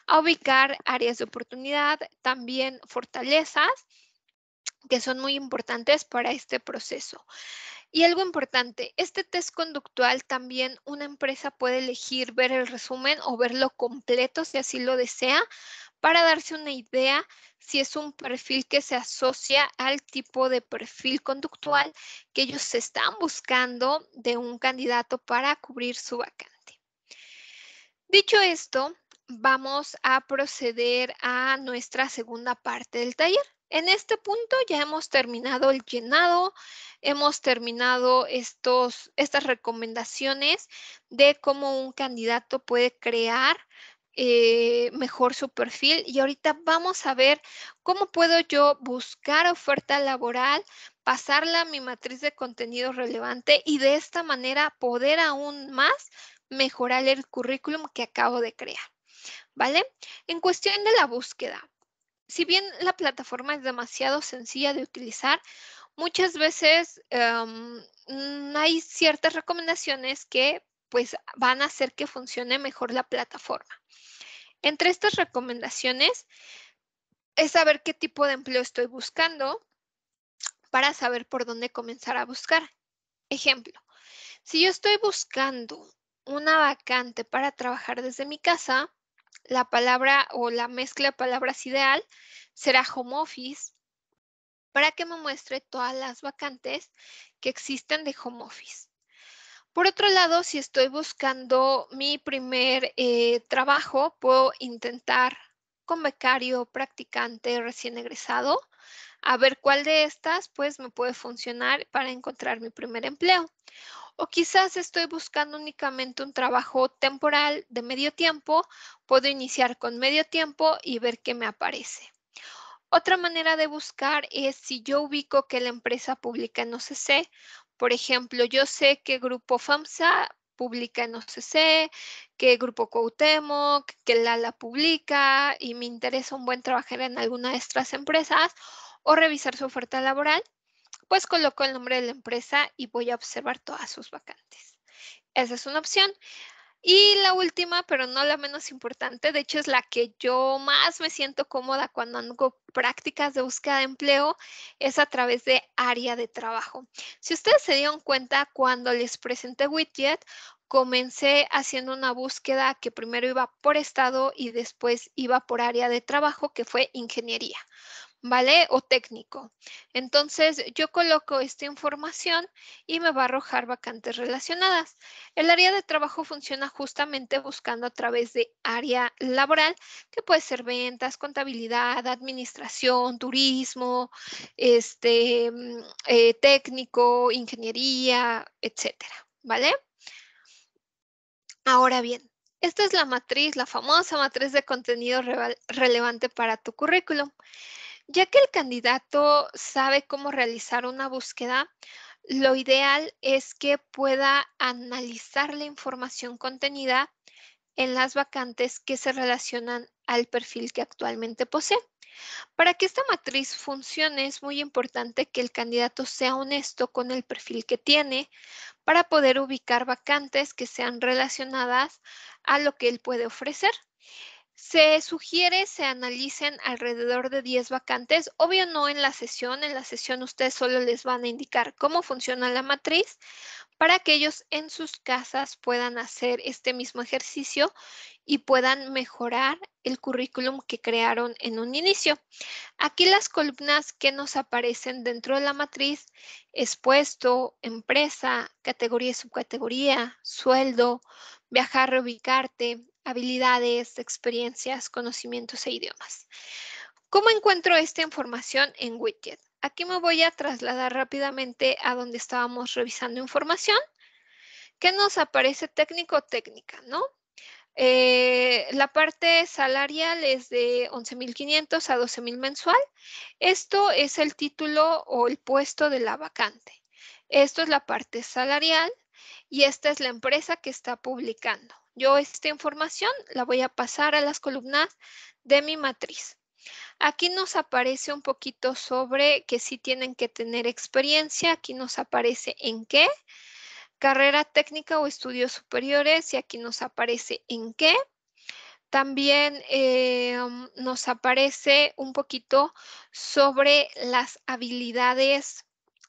a ubicar áreas de oportunidad, también fortalezas que son muy importantes para este proceso. Y algo importante, este test conductual también una empresa puede elegir ver el resumen o verlo completo si así lo desea para darse una idea si es un perfil que se asocia al tipo de perfil conductual que ellos están buscando de un candidato para cubrir su vacante. Dicho esto, vamos a proceder a nuestra segunda parte del taller. En este punto ya hemos terminado el llenado, hemos terminado estos, estas recomendaciones de cómo un candidato puede crear eh, mejor su perfil y ahorita vamos a ver cómo puedo yo buscar oferta laboral, pasarla a mi matriz de contenido relevante y de esta manera poder aún más mejorar el currículum que acabo de crear. ¿Vale? En cuestión de la búsqueda, si bien la plataforma es demasiado sencilla de utilizar, muchas veces em, mm, hay ciertas recomendaciones que pues van a hacer que funcione mejor la plataforma. Entre estas recomendaciones es saber qué tipo de empleo estoy buscando para saber por dónde comenzar a buscar. Ejemplo, si yo estoy buscando una vacante para trabajar desde mi casa, la palabra o la mezcla de palabras ideal será home office para que me muestre todas las vacantes que existen de home office. Por otro lado, si estoy buscando mi primer eh, trabajo, puedo intentar con becario, practicante, recién egresado, a ver cuál de estas pues me puede funcionar para encontrar mi primer empleo o quizás estoy buscando únicamente un trabajo temporal de medio tiempo, puedo iniciar con medio tiempo y ver qué me aparece. Otra manera de buscar es si yo ubico que la empresa publica en OCC. Por ejemplo, yo sé que Grupo FAMSA publica en OCC, que Grupo Cuauhtémoc, que Lala publica y me interesa un buen trabajar en alguna de estas empresas o revisar su oferta laboral pues coloco el nombre de la empresa y voy a observar todas sus vacantes. Esa es una opción. Y la última, pero no la menos importante, de hecho es la que yo más me siento cómoda cuando hago prácticas de búsqueda de empleo, es a través de área de trabajo. Si ustedes se dieron cuenta cuando les presenté Widget, comencé haciendo una búsqueda que primero iba por estado y después iba por área de trabajo, que fue ingeniería. ¿vale? O técnico. Entonces yo coloco esta información y me va a arrojar vacantes relacionadas. El área de trabajo funciona justamente buscando a través de área laboral, que puede ser ventas, contabilidad, administración, turismo, este, mm, eh, técnico, ingeniería, etcétera, ¿vale? Ahora bien, esta es la matriz, la famosa matriz de contenido relevante para tu currículum. Ya que el candidato sabe cómo realizar una búsqueda, lo ideal es que pueda analizar la información contenida en las vacantes que se relacionan al perfil que actualmente posee. Para que esta matriz funcione es muy importante que el candidato sea honesto con el perfil que tiene para poder ubicar vacantes que sean relacionadas a lo que él puede ofrecer. Se sugiere se analicen alrededor de 10 vacantes, obvio no en la sesión, en la sesión ustedes solo les van a indicar cómo funciona la matriz para que ellos en sus casas puedan hacer este mismo ejercicio y puedan mejorar el currículum que crearon en un inicio. Aquí las columnas que nos aparecen dentro de la matriz expuesto, empresa, categoría y subcategoría, sueldo, viajar, reubicarte, habilidades, experiencias, conocimientos e idiomas. ¿Cómo encuentro esta información en Widget? Aquí me voy a trasladar rápidamente a donde estábamos revisando información. ¿Qué nos aparece técnico o técnica? ¿no? Eh, la parte salarial es de 11.500 a 12.000 mensual. Esto es el título o el puesto de la vacante. Esto es la parte salarial y esta es la empresa que está publicando. Yo esta información la voy a pasar a las columnas de mi matriz. Aquí nos aparece un poquito sobre que sí tienen que tener experiencia. Aquí nos aparece en qué. Carrera técnica o estudios superiores y aquí nos aparece en qué. También eh, nos aparece un poquito sobre las habilidades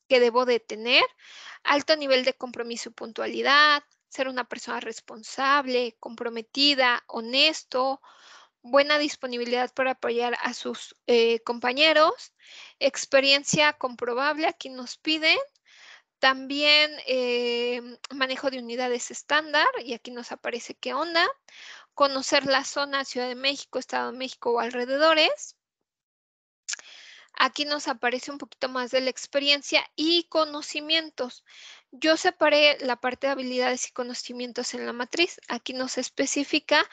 que debo de tener. Alto nivel de compromiso y puntualidad, ser una persona responsable, comprometida, honesto, buena disponibilidad para apoyar a sus eh, compañeros, experiencia comprobable a quien nos piden, también eh, manejo de unidades estándar, y aquí nos aparece qué onda, conocer la zona Ciudad de México, Estado de México o alrededores, Aquí nos aparece un poquito más de la experiencia y conocimientos. Yo separé la parte de habilidades y conocimientos en la matriz. Aquí nos especifica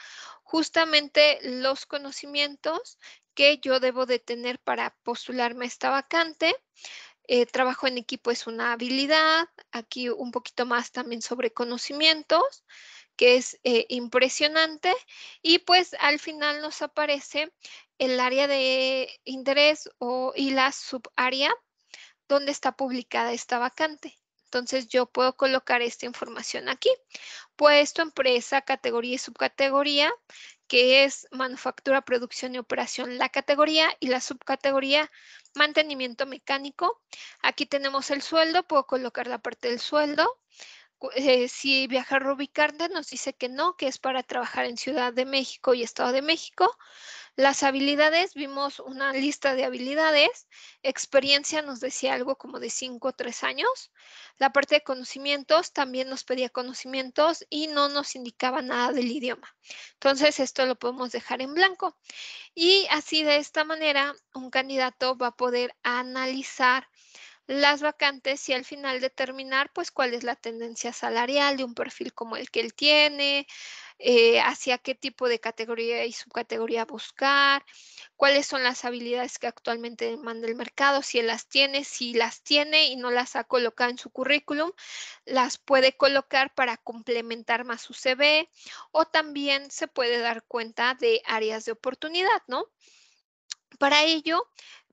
justamente los conocimientos que yo debo de tener para postularme a esta vacante. Eh, trabajo en equipo es una habilidad. Aquí un poquito más también sobre conocimientos que es eh, impresionante y pues al final nos aparece el área de interés o, y la subárea donde está publicada esta vacante. Entonces yo puedo colocar esta información aquí. Puesto, empresa, categoría y subcategoría, que es manufactura, producción y operación, la categoría y la subcategoría, mantenimiento mecánico. Aquí tenemos el sueldo, puedo colocar la parte del sueldo. Eh, si viajar Rubicarte nos dice que no, que es para trabajar en Ciudad de México y Estado de México. Las habilidades, vimos una lista de habilidades. Experiencia nos decía algo como de 5 o 3 años. La parte de conocimientos también nos pedía conocimientos y no nos indicaba nada del idioma. Entonces, esto lo podemos dejar en blanco. Y así de esta manera, un candidato va a poder analizar las vacantes y al final determinar pues cuál es la tendencia salarial de un perfil como el que él tiene, eh, hacia qué tipo de categoría y subcategoría buscar, cuáles son las habilidades que actualmente demanda el mercado, si él las tiene, si las tiene y no las ha colocado en su currículum, las puede colocar para complementar más su CV o también se puede dar cuenta de áreas de oportunidad, ¿no? Para ello,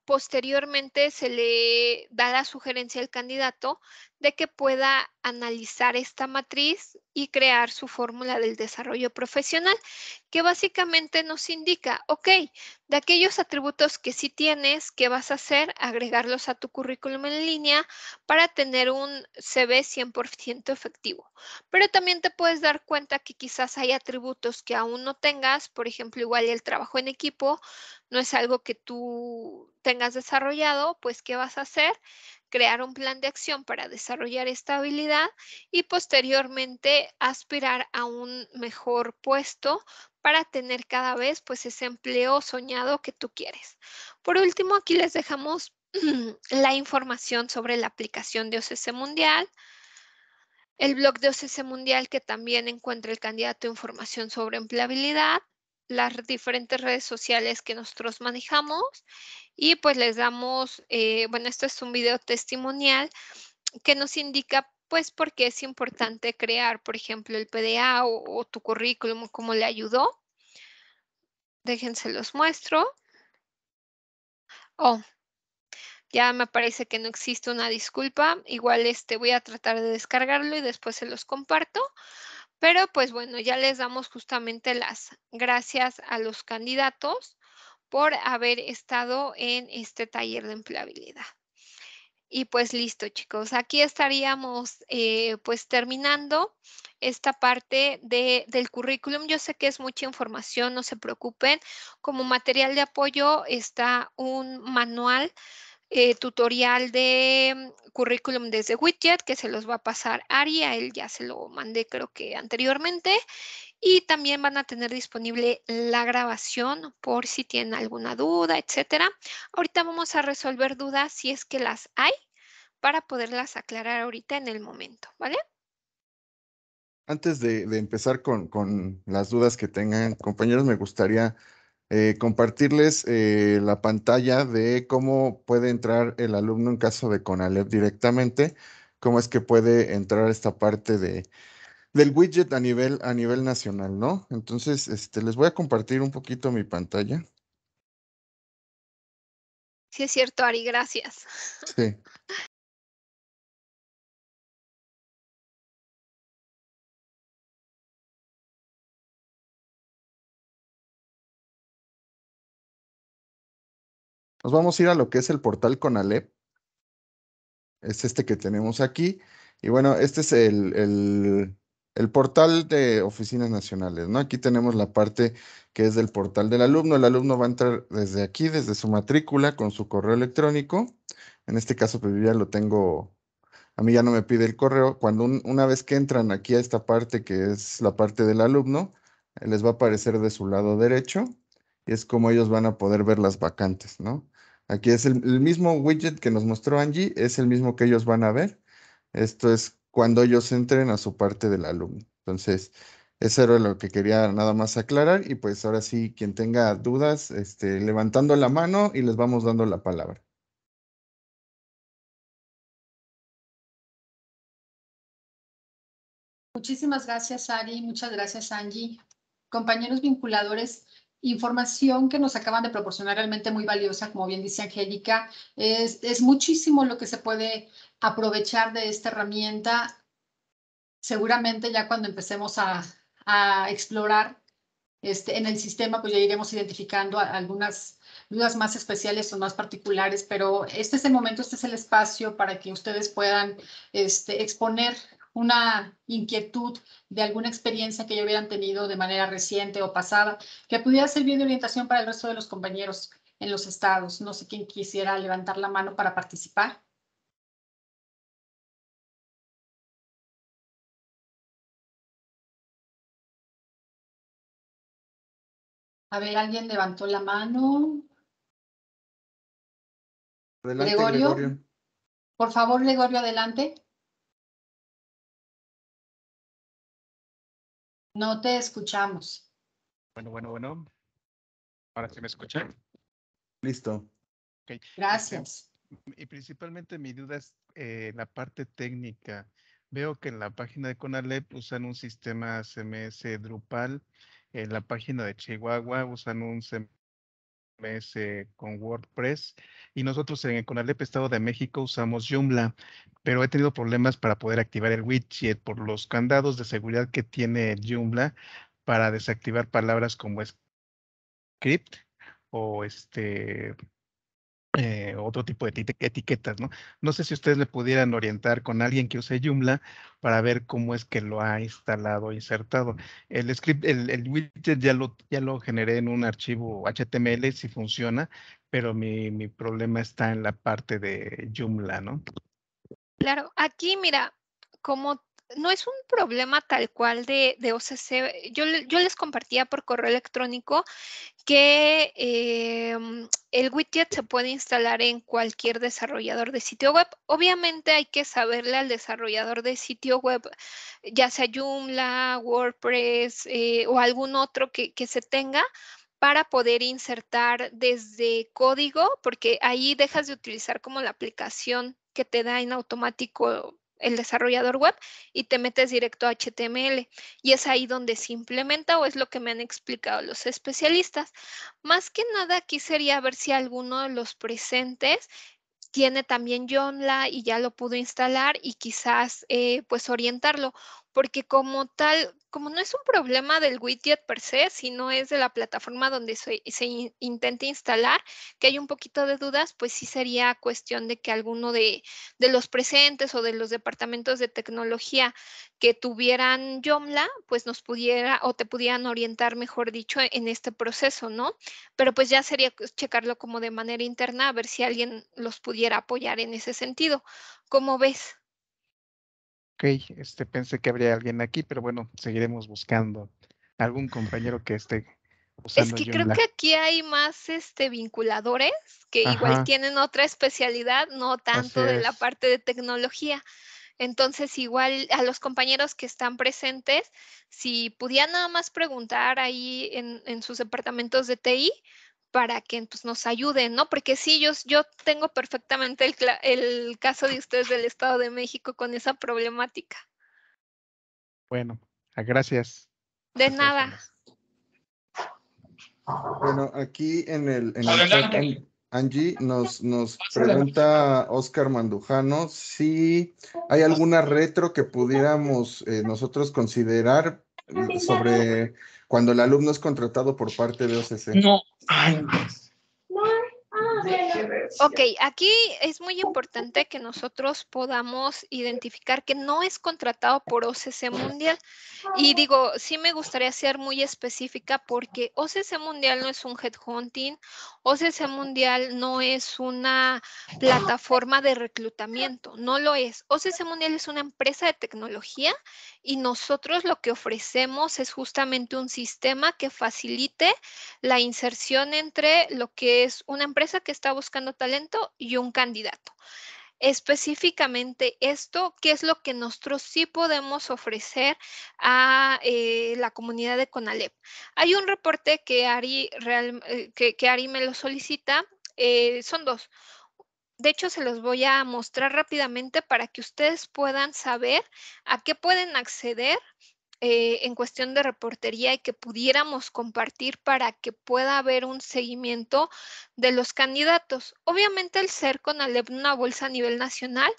Posteriormente se le da la sugerencia al candidato de que pueda analizar esta matriz y crear su fórmula del desarrollo profesional, que básicamente nos indica, ok, de aquellos atributos que sí tienes, ¿qué vas a hacer? Agregarlos a tu currículum en línea para tener un CV 100% efectivo. Pero también te puedes dar cuenta que quizás hay atributos que aún no tengas, por ejemplo, igual el trabajo en equipo no es algo que tú tengas desarrollado, pues ¿qué vas a hacer? crear un plan de acción para desarrollar esta habilidad y posteriormente aspirar a un mejor puesto para tener cada vez pues ese empleo soñado que tú quieres. Por último, aquí les dejamos [clears throat] la información sobre la aplicación de OCC Mundial, el blog de OCC Mundial que también encuentra el candidato información sobre empleabilidad, las diferentes redes sociales que nosotros manejamos y pues les damos, eh, bueno, esto es un video testimonial que nos indica pues por qué es importante crear, por ejemplo, el PDA o, o tu currículum, cómo le ayudó. Déjense los muestro. Oh, ya me parece que no existe una disculpa. Igual este voy a tratar de descargarlo y después se los comparto. Pero pues bueno, ya les damos justamente las gracias a los candidatos por haber estado en este taller de empleabilidad. Y pues listo, chicos. Aquí estaríamos eh, pues terminando esta parte del currículum. Yo sé que es mucha información, no se preocupen. Como material de apoyo está un manual eh, tutorial de mm, currículum desde Widget, que se los va a pasar aria él ya se lo mandé creo que anteriormente, y también van a tener disponible la grabación por si tienen alguna duda, etcétera. Ahorita vamos a resolver dudas si es que las hay, para poderlas aclarar ahorita en el momento, ¿vale? Antes de, de empezar con, con las dudas que tengan, compañeros, me gustaría eh, compartirles eh, la pantalla de cómo puede entrar el alumno en caso de CONALEP directamente, cómo es que puede entrar esta parte de, del widget a nivel, a nivel nacional, ¿no? Entonces, este, les voy a compartir un poquito mi pantalla. Sí, es cierto, Ari, gracias. Sí. Nos vamos a ir a lo que es el portal con Alep. Es este que tenemos aquí. Y bueno, este es el, portal de oficinas nacionales, ¿no? Aquí tenemos la parte que es del portal del alumno. El alumno va a entrar desde aquí, desde su matrícula, con su correo electrónico. En este caso, pues ya lo tengo a mí ya no me pide el correo. Cuando una vez que entran aquí a esta parte, que es la parte del alumno, les va a aparecer de su lado derecho y es como ellos van a poder ver las vacantes, ¿no? Aquí es el, mismo widget que nos mostró Angie, es el mismo que ellos van a ver. Esto es cuando ellos entren a su parte del alumno. Entonces, eso era lo que quería nada más aclarar. Y pues ahora sí, quien tenga dudas, este, levantando la mano y les vamos dando la palabra. Muchísimas gracias, Ari. Muchas gracias, Angie. Compañeros vinculadores, información que nos acaban de proporcionar realmente muy valiosa, como bien dice Angélica. Es, es muchísimo lo que se puede aprovechar de esta herramienta. Seguramente ya cuando empecemos a, a explorar este, en el sistema, pues ya iremos identificando algunas dudas más especiales o más particulares, pero este es el momento, este es el espacio para que ustedes puedan este, exponer una inquietud de alguna experiencia que ya hubieran tenido de manera reciente o pasada, que pudiera servir de orientación para el resto de los compañeros en los estados. No sé quién quisiera levantar la mano para participar. A ver, alguien levantó la mano. Gregorio. Por favor, Gregorio, adelante. No te escuchamos. Bueno, bueno, bueno. Ahora sí me escuchan. Listo. Gracias. Y principalmente mi duda es eh, la parte técnica. Veo que en la página de Conalep usan un sistema SMS Drupal, en la página de Chihuahua usan un CMS eh, con WordPress y nosotros en el CONALEP Estado de México usamos Joomla, pero he tenido problemas para poder activar el widget por los candados de seguridad que tiene Joomla para desactivar palabras como script o este eh, otro tipo de etiquetas, ¿no? No sé si ustedes le pudieran orientar con alguien que use Joomla para ver cómo es que lo ha instalado, insertado. El script, el, widget ya lo, ya lo generé en un archivo HTML, si funciona, pero mi, mi problema está en la parte de Joomla, ¿no? Claro, aquí mira, como no es un problema tal cual de, de OCC. Yo, les compartía por correo electrónico que em, el widget se puede instalar en cualquier desarrollador de sitio web. Obviamente hay que saberle al desarrollador de sitio web, ya sea Joomla, WordPress eh, o algún otro que, que se tenga, para poder insertar desde código, porque ahí dejas de utilizar como la aplicación que te da en automático el desarrollador web y te metes directo a HTML. Y es ahí donde se implementa o es lo que me han explicado los especialistas. Más que nada aquí sería ver si alguno de los presentes tiene también Joomla y ya lo pudo instalar y quizás eh, pues orientarlo porque como tal, como no es un problema del widget per se, sino es de la plataforma donde se, intenta instalar, que hay un poquito de dudas, pues sí sería cuestión de que alguno de, los presentes o de los departamentos de tecnología que tuvieran Yomla, pues nos pudiera o te pudieran orientar, mejor dicho, en este proceso, ¿no? Pero pues ya sería checarlo como de manera interna, a ver si alguien los pudiera apoyar en ese sentido. ¿Cómo ves? ok, este, pensé que habría alguien aquí, pero bueno, seguiremos buscando algún compañero que esté usando. es que creo que aquí hay más este, vinculadores que igual tienen otra especialidad, no tanto de la parte de tecnología. Entonces, igual a los compañeros que están presentes, si pudieran nada más preguntar ahí en, en sus departamentos de TI, para que pues, nos ayuden, ¿no? Porque sí, yo, yo tengo perfectamente el, caso de ustedes del Estado de México con esa problemática. Bueno, ah, gracias. De nada. Bueno, aquí en el, chat, Angie nos, nos pregunta Oscar Mandujano si hay alguna retro que pudiéramos eh, nosotros considerar eh, sobre cuando el alumno es contratado por parte de OCC. No, ay, Ok, aquí es muy importante que nosotros podamos identificar que no es contratado por OCC Mundial. Y digo, sí me gustaría ser muy específica porque OCC Mundial no es un headhunting, OCC Mundial no es una plataforma de reclutamiento, no lo es. OCC Mundial es una empresa de tecnología y nosotros lo que ofrecemos es justamente un sistema que facilite la inserción entre lo que es una empresa que está buscando talento y un candidato. Específicamente esto, ¿qué es lo que nosotros sí podemos ofrecer a eh, la comunidad de CONALEP? Hay un reporte que Ari, eh, que, Ari me lo solicita, eh, son dos. De hecho, se los voy a mostrar rápidamente para que ustedes puedan saber a qué pueden acceder eh, en cuestión de reportería y que pudiéramos compartir para que pueda haber un seguimiento de los candidatos. Obviamente el ser con una bolsa a nivel nacional,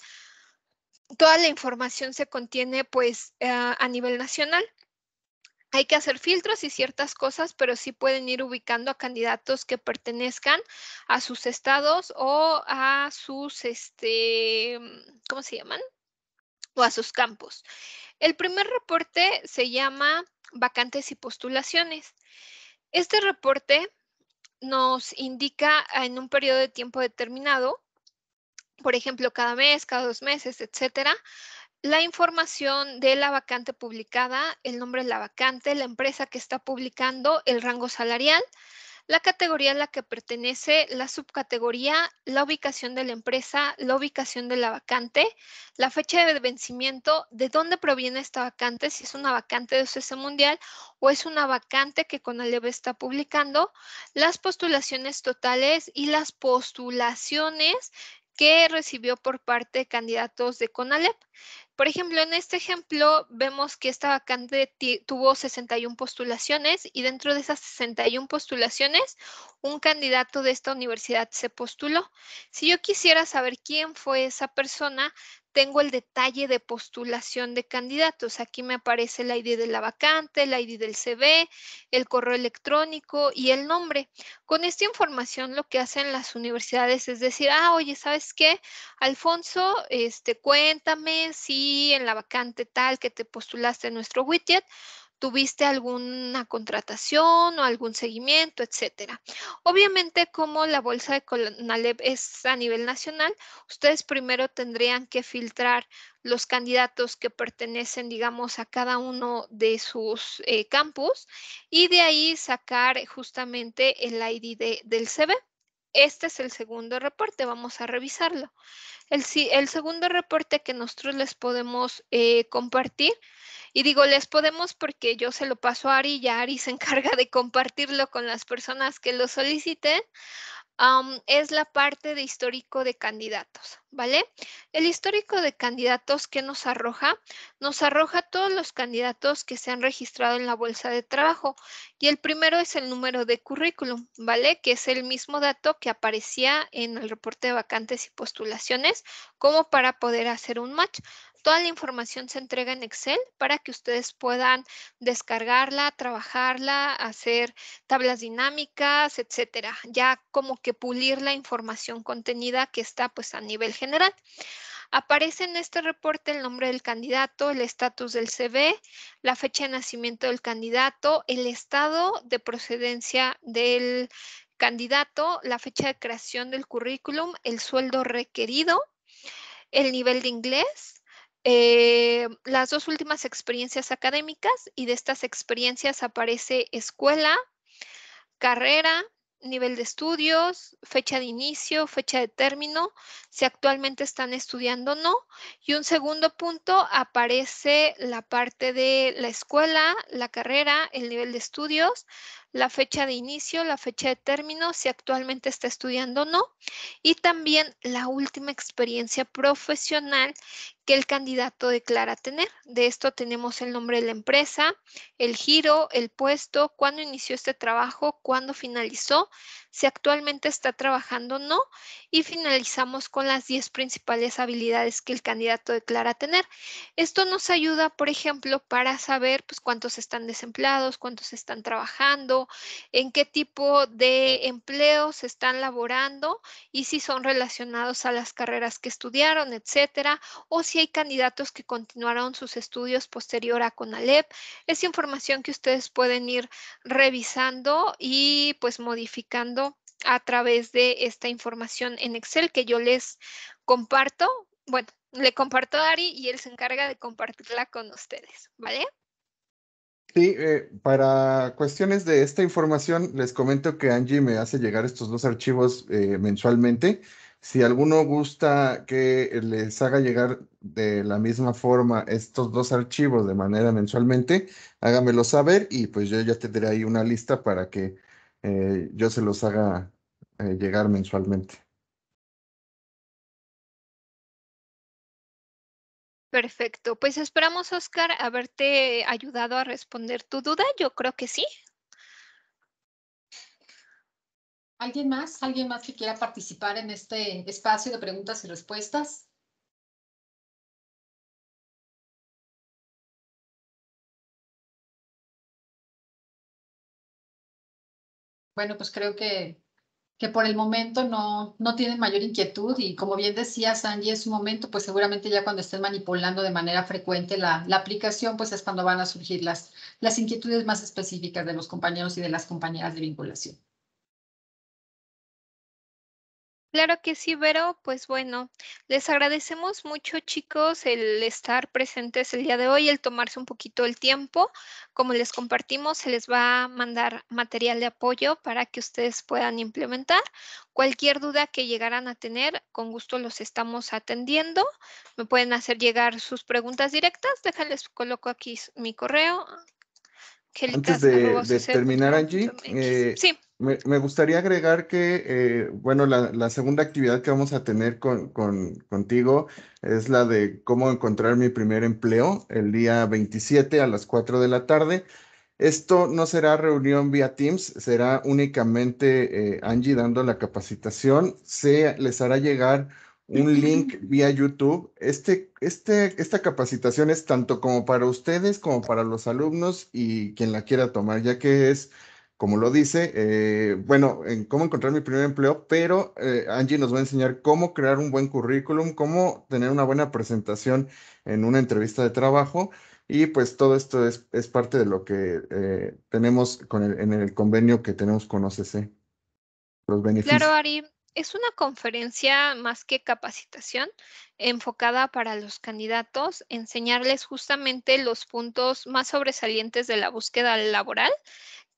toda la información se contiene pues ah, a nivel nacional. Hay que hacer filtros y ciertas cosas, pero sí pueden ir ubicando a candidatos que pertenezcan a sus estados o a sus, este, ¿cómo se llaman? o a sus campos. El primer reporte se llama Vacantes y Postulaciones. Este reporte nos indica en un periodo de tiempo determinado, por ejemplo, cada mes, cada dos meses, etcétera, la información de la vacante publicada, el nombre de la vacante, la empresa que está publicando, el rango salarial, la categoría a la que pertenece, la subcategoría, la ubicación de la empresa, la ubicación de la vacante, la fecha de vencimiento, de dónde proviene esta vacante, si es una vacante de OCC Mundial o es una vacante que Conalep está publicando, las postulaciones totales y las postulaciones que recibió por parte de candidatos de CONALEP. Por ejemplo, en este ejemplo vemos que esta vacante tuvo 61 postulaciones y dentro de esas 61 postulaciones, un candidato de esta universidad se postuló. Si yo quisiera saber quién fue esa persona, tengo el detalle de postulación de candidatos. Aquí me aparece el ID de la vacante, el ID del CV, el correo electrónico y el nombre. Con esta información lo que hacen las universidades es decir, ah, oye, ¿sabes qué? Alfonso, este, cuéntame si en la vacante tal que te postulaste en nuestro widget, tuviste alguna contratación o algún seguimiento, etcétera. Obviamente, como la bolsa de Conalep es a nivel nacional, ustedes primero tendrían que filtrar los candidatos que pertenecen, digamos, a cada uno de sus eh, campus y de ahí sacar eh, justamente el ID del CV. Este es el segundo reporte, vamos a revisarlo. El, el segundo reporte que nosotros les podemos eh, compartir, y digo les podemos porque yo se lo paso a Ari y Ari se [laughs] encarga de compartirlo con las personas que lo soliciten, es la parte de histórico de candidatos, ¿vale? El histórico de candidatos que nos arroja, nos arroja todos los candidatos que se han registrado en la bolsa de trabajo y el primero es el número de currículum, ¿vale? Que es el mismo dato que aparecía en el reporte de vacantes y postulaciones como para poder hacer un match. Toda la información se entrega en Excel para que ustedes puedan descargarla, trabajarla, hacer tablas dinámicas, etcétera. Ya como que pulir la información contenida que está pues a nivel general. Aparece en este reporte el nombre del candidato, el estatus del CV, la fecha de nacimiento del candidato, el estado de procedencia del candidato, la fecha de creación del currículum, el sueldo requerido, el nivel de inglés, eh, las dos últimas experiencias académicas y de estas experiencias aparece escuela, carrera, nivel de estudios, fecha de inicio, fecha de término, si actualmente están estudiando o no. Y un segundo punto aparece la parte de la escuela, la carrera, el nivel de estudios, la fecha de inicio, la fecha de término, si actualmente está estudiando o no. Y también la última experiencia profesional que el candidato declara tener. De esto tenemos el nombre de la empresa, el giro, el puesto, cuándo inició este trabajo, cuándo finalizó, si actualmente está trabajando o no, y finalizamos con las 10 principales habilidades que el candidato declara tener. Esto nos ayuda, por ejemplo, para saber pues, cuántos están desempleados, cuántos están trabajando, en qué tipo de empleos están laborando y si son relacionados a las carreras que estudiaron, etcétera, o si hay candidatos que continuaron sus estudios posterior a CONALEP. Es información que ustedes pueden ir revisando y pues modificando a través de esta información en Excel que yo les comparto. Bueno, le comparto a Ari y él se encarga de compartirla con ustedes, ¿vale? Sí, eh, para cuestiones de esta información, les comento que Angie me hace llegar estos dos archivos eh, mensualmente. Si alguno gusta que les haga llegar de la misma forma estos dos archivos de manera mensualmente, hágamelo saber y pues yo ya tendré ahí una lista para que eh, yo se los haga eh, llegar mensualmente. Perfecto, pues esperamos, Oscar, haberte ayudado a responder tu duda. Yo creo que sí, ¿Alguien más? ¿Alguien más que quiera participar en este espacio de preguntas y respuestas? Bueno, pues creo que, por el momento no, no tienen mayor inquietud y como bien decía Sandy, en su momento, pues seguramente ya cuando estén manipulando de manera frecuente la, aplicación, pues es cuando van a surgir las, las inquietudes más específicas de los compañeros y de las compañeras de vinculación. Claro que sí, pero Pues bueno, les agradecemos mucho, chicos, el estar presentes el día de hoy, el tomarse un poquito el tiempo. Como les compartimos, se les va a mandar material de apoyo para que ustedes puedan implementar. Cualquier duda que llegaran a tener, con gusto los estamos atendiendo. Me pueden hacer llegar sus preguntas directas. Déjenles, coloco aquí mi correo. Antes de, terminar, Angie, eh, sí. Me, gustaría agregar que, eh, bueno, la, segunda actividad que vamos a tener con, contigo es la de cómo encontrar mi primer empleo el día 27 a las 4 de la tarde. Esto no será reunión vía Teams, será únicamente eh, Angie dando la capacitación. Se les hará llegar un link vía YouTube. Este, este, esta capacitación es tanto como para ustedes como para los alumnos y quien la quiera tomar, ya que es como lo dice, eh, bueno, en cómo encontrar mi primer empleo, pero eh, Angie nos va a enseñar cómo crear un buen currículum, cómo tener una buena presentación en una entrevista de trabajo. Y pues todo esto es, parte de lo que eh, tenemos con en el convenio que tenemos con OCC. Los beneficios. Claro, Ari, es una conferencia más que capacitación enfocada para los candidatos, enseñarles justamente los puntos más sobresalientes de la búsqueda laboral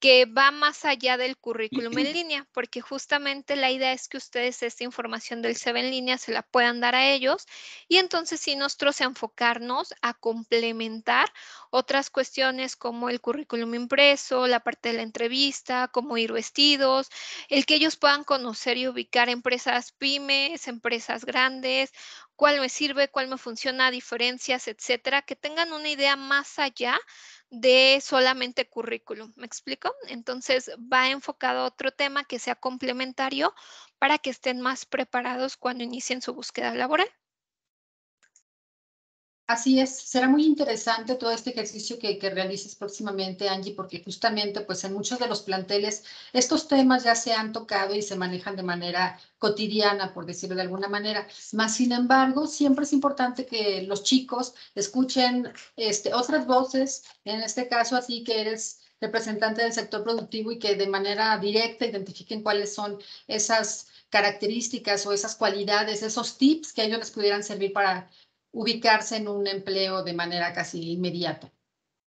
que va más allá del currículum en [clears throat] línea, porque justamente la idea es que ustedes esta información del CV en línea se la puedan dar a ellos y entonces sí nosotros enfocarnos a complementar otras cuestiones como el currículum impreso, la parte de la entrevista, cómo ir vestidos, el que ellos puedan conocer y ubicar empresas pymes, empresas grandes, cuál me sirve, cuál me funciona, diferencias, etcétera, que tengan una idea más allá de solamente currículum. ¿Me explico? Entonces va enfocado a otro tema que sea complementario para que estén más preparados cuando inicien su búsqueda laboral. Así es, será muy interesante todo este ejercicio que, que, realices próximamente, Angie, porque justamente pues en muchos de los planteles estos temas ya se han tocado y se manejan de manera cotidiana, por decirlo de alguna manera. Más sin embargo, siempre es importante que los chicos escuchen este, otras voces, en este caso así que eres representante del sector productivo y que de manera directa identifiquen cuáles son esas características o esas cualidades, esos tips que a ellos les pudieran servir para ubicarse en un empleo de manera casi inmediata.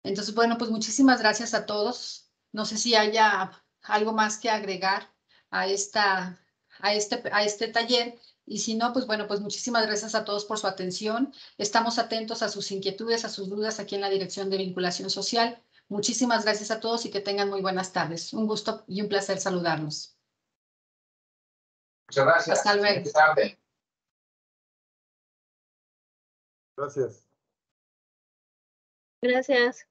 Entonces, bueno, pues muchísimas gracias a todos. No sé si haya algo más que agregar a, esta, a, este, a este taller. Y si no, pues bueno, pues muchísimas gracias a todos por su atención. Estamos atentos a sus inquietudes, a sus dudas aquí en la Dirección de Vinculación Social. Muchísimas gracias a todos y que tengan muy buenas tardes. Un gusto y un placer saludarnos. Muchas gracias. Hasta luego. Gracias. Gracias.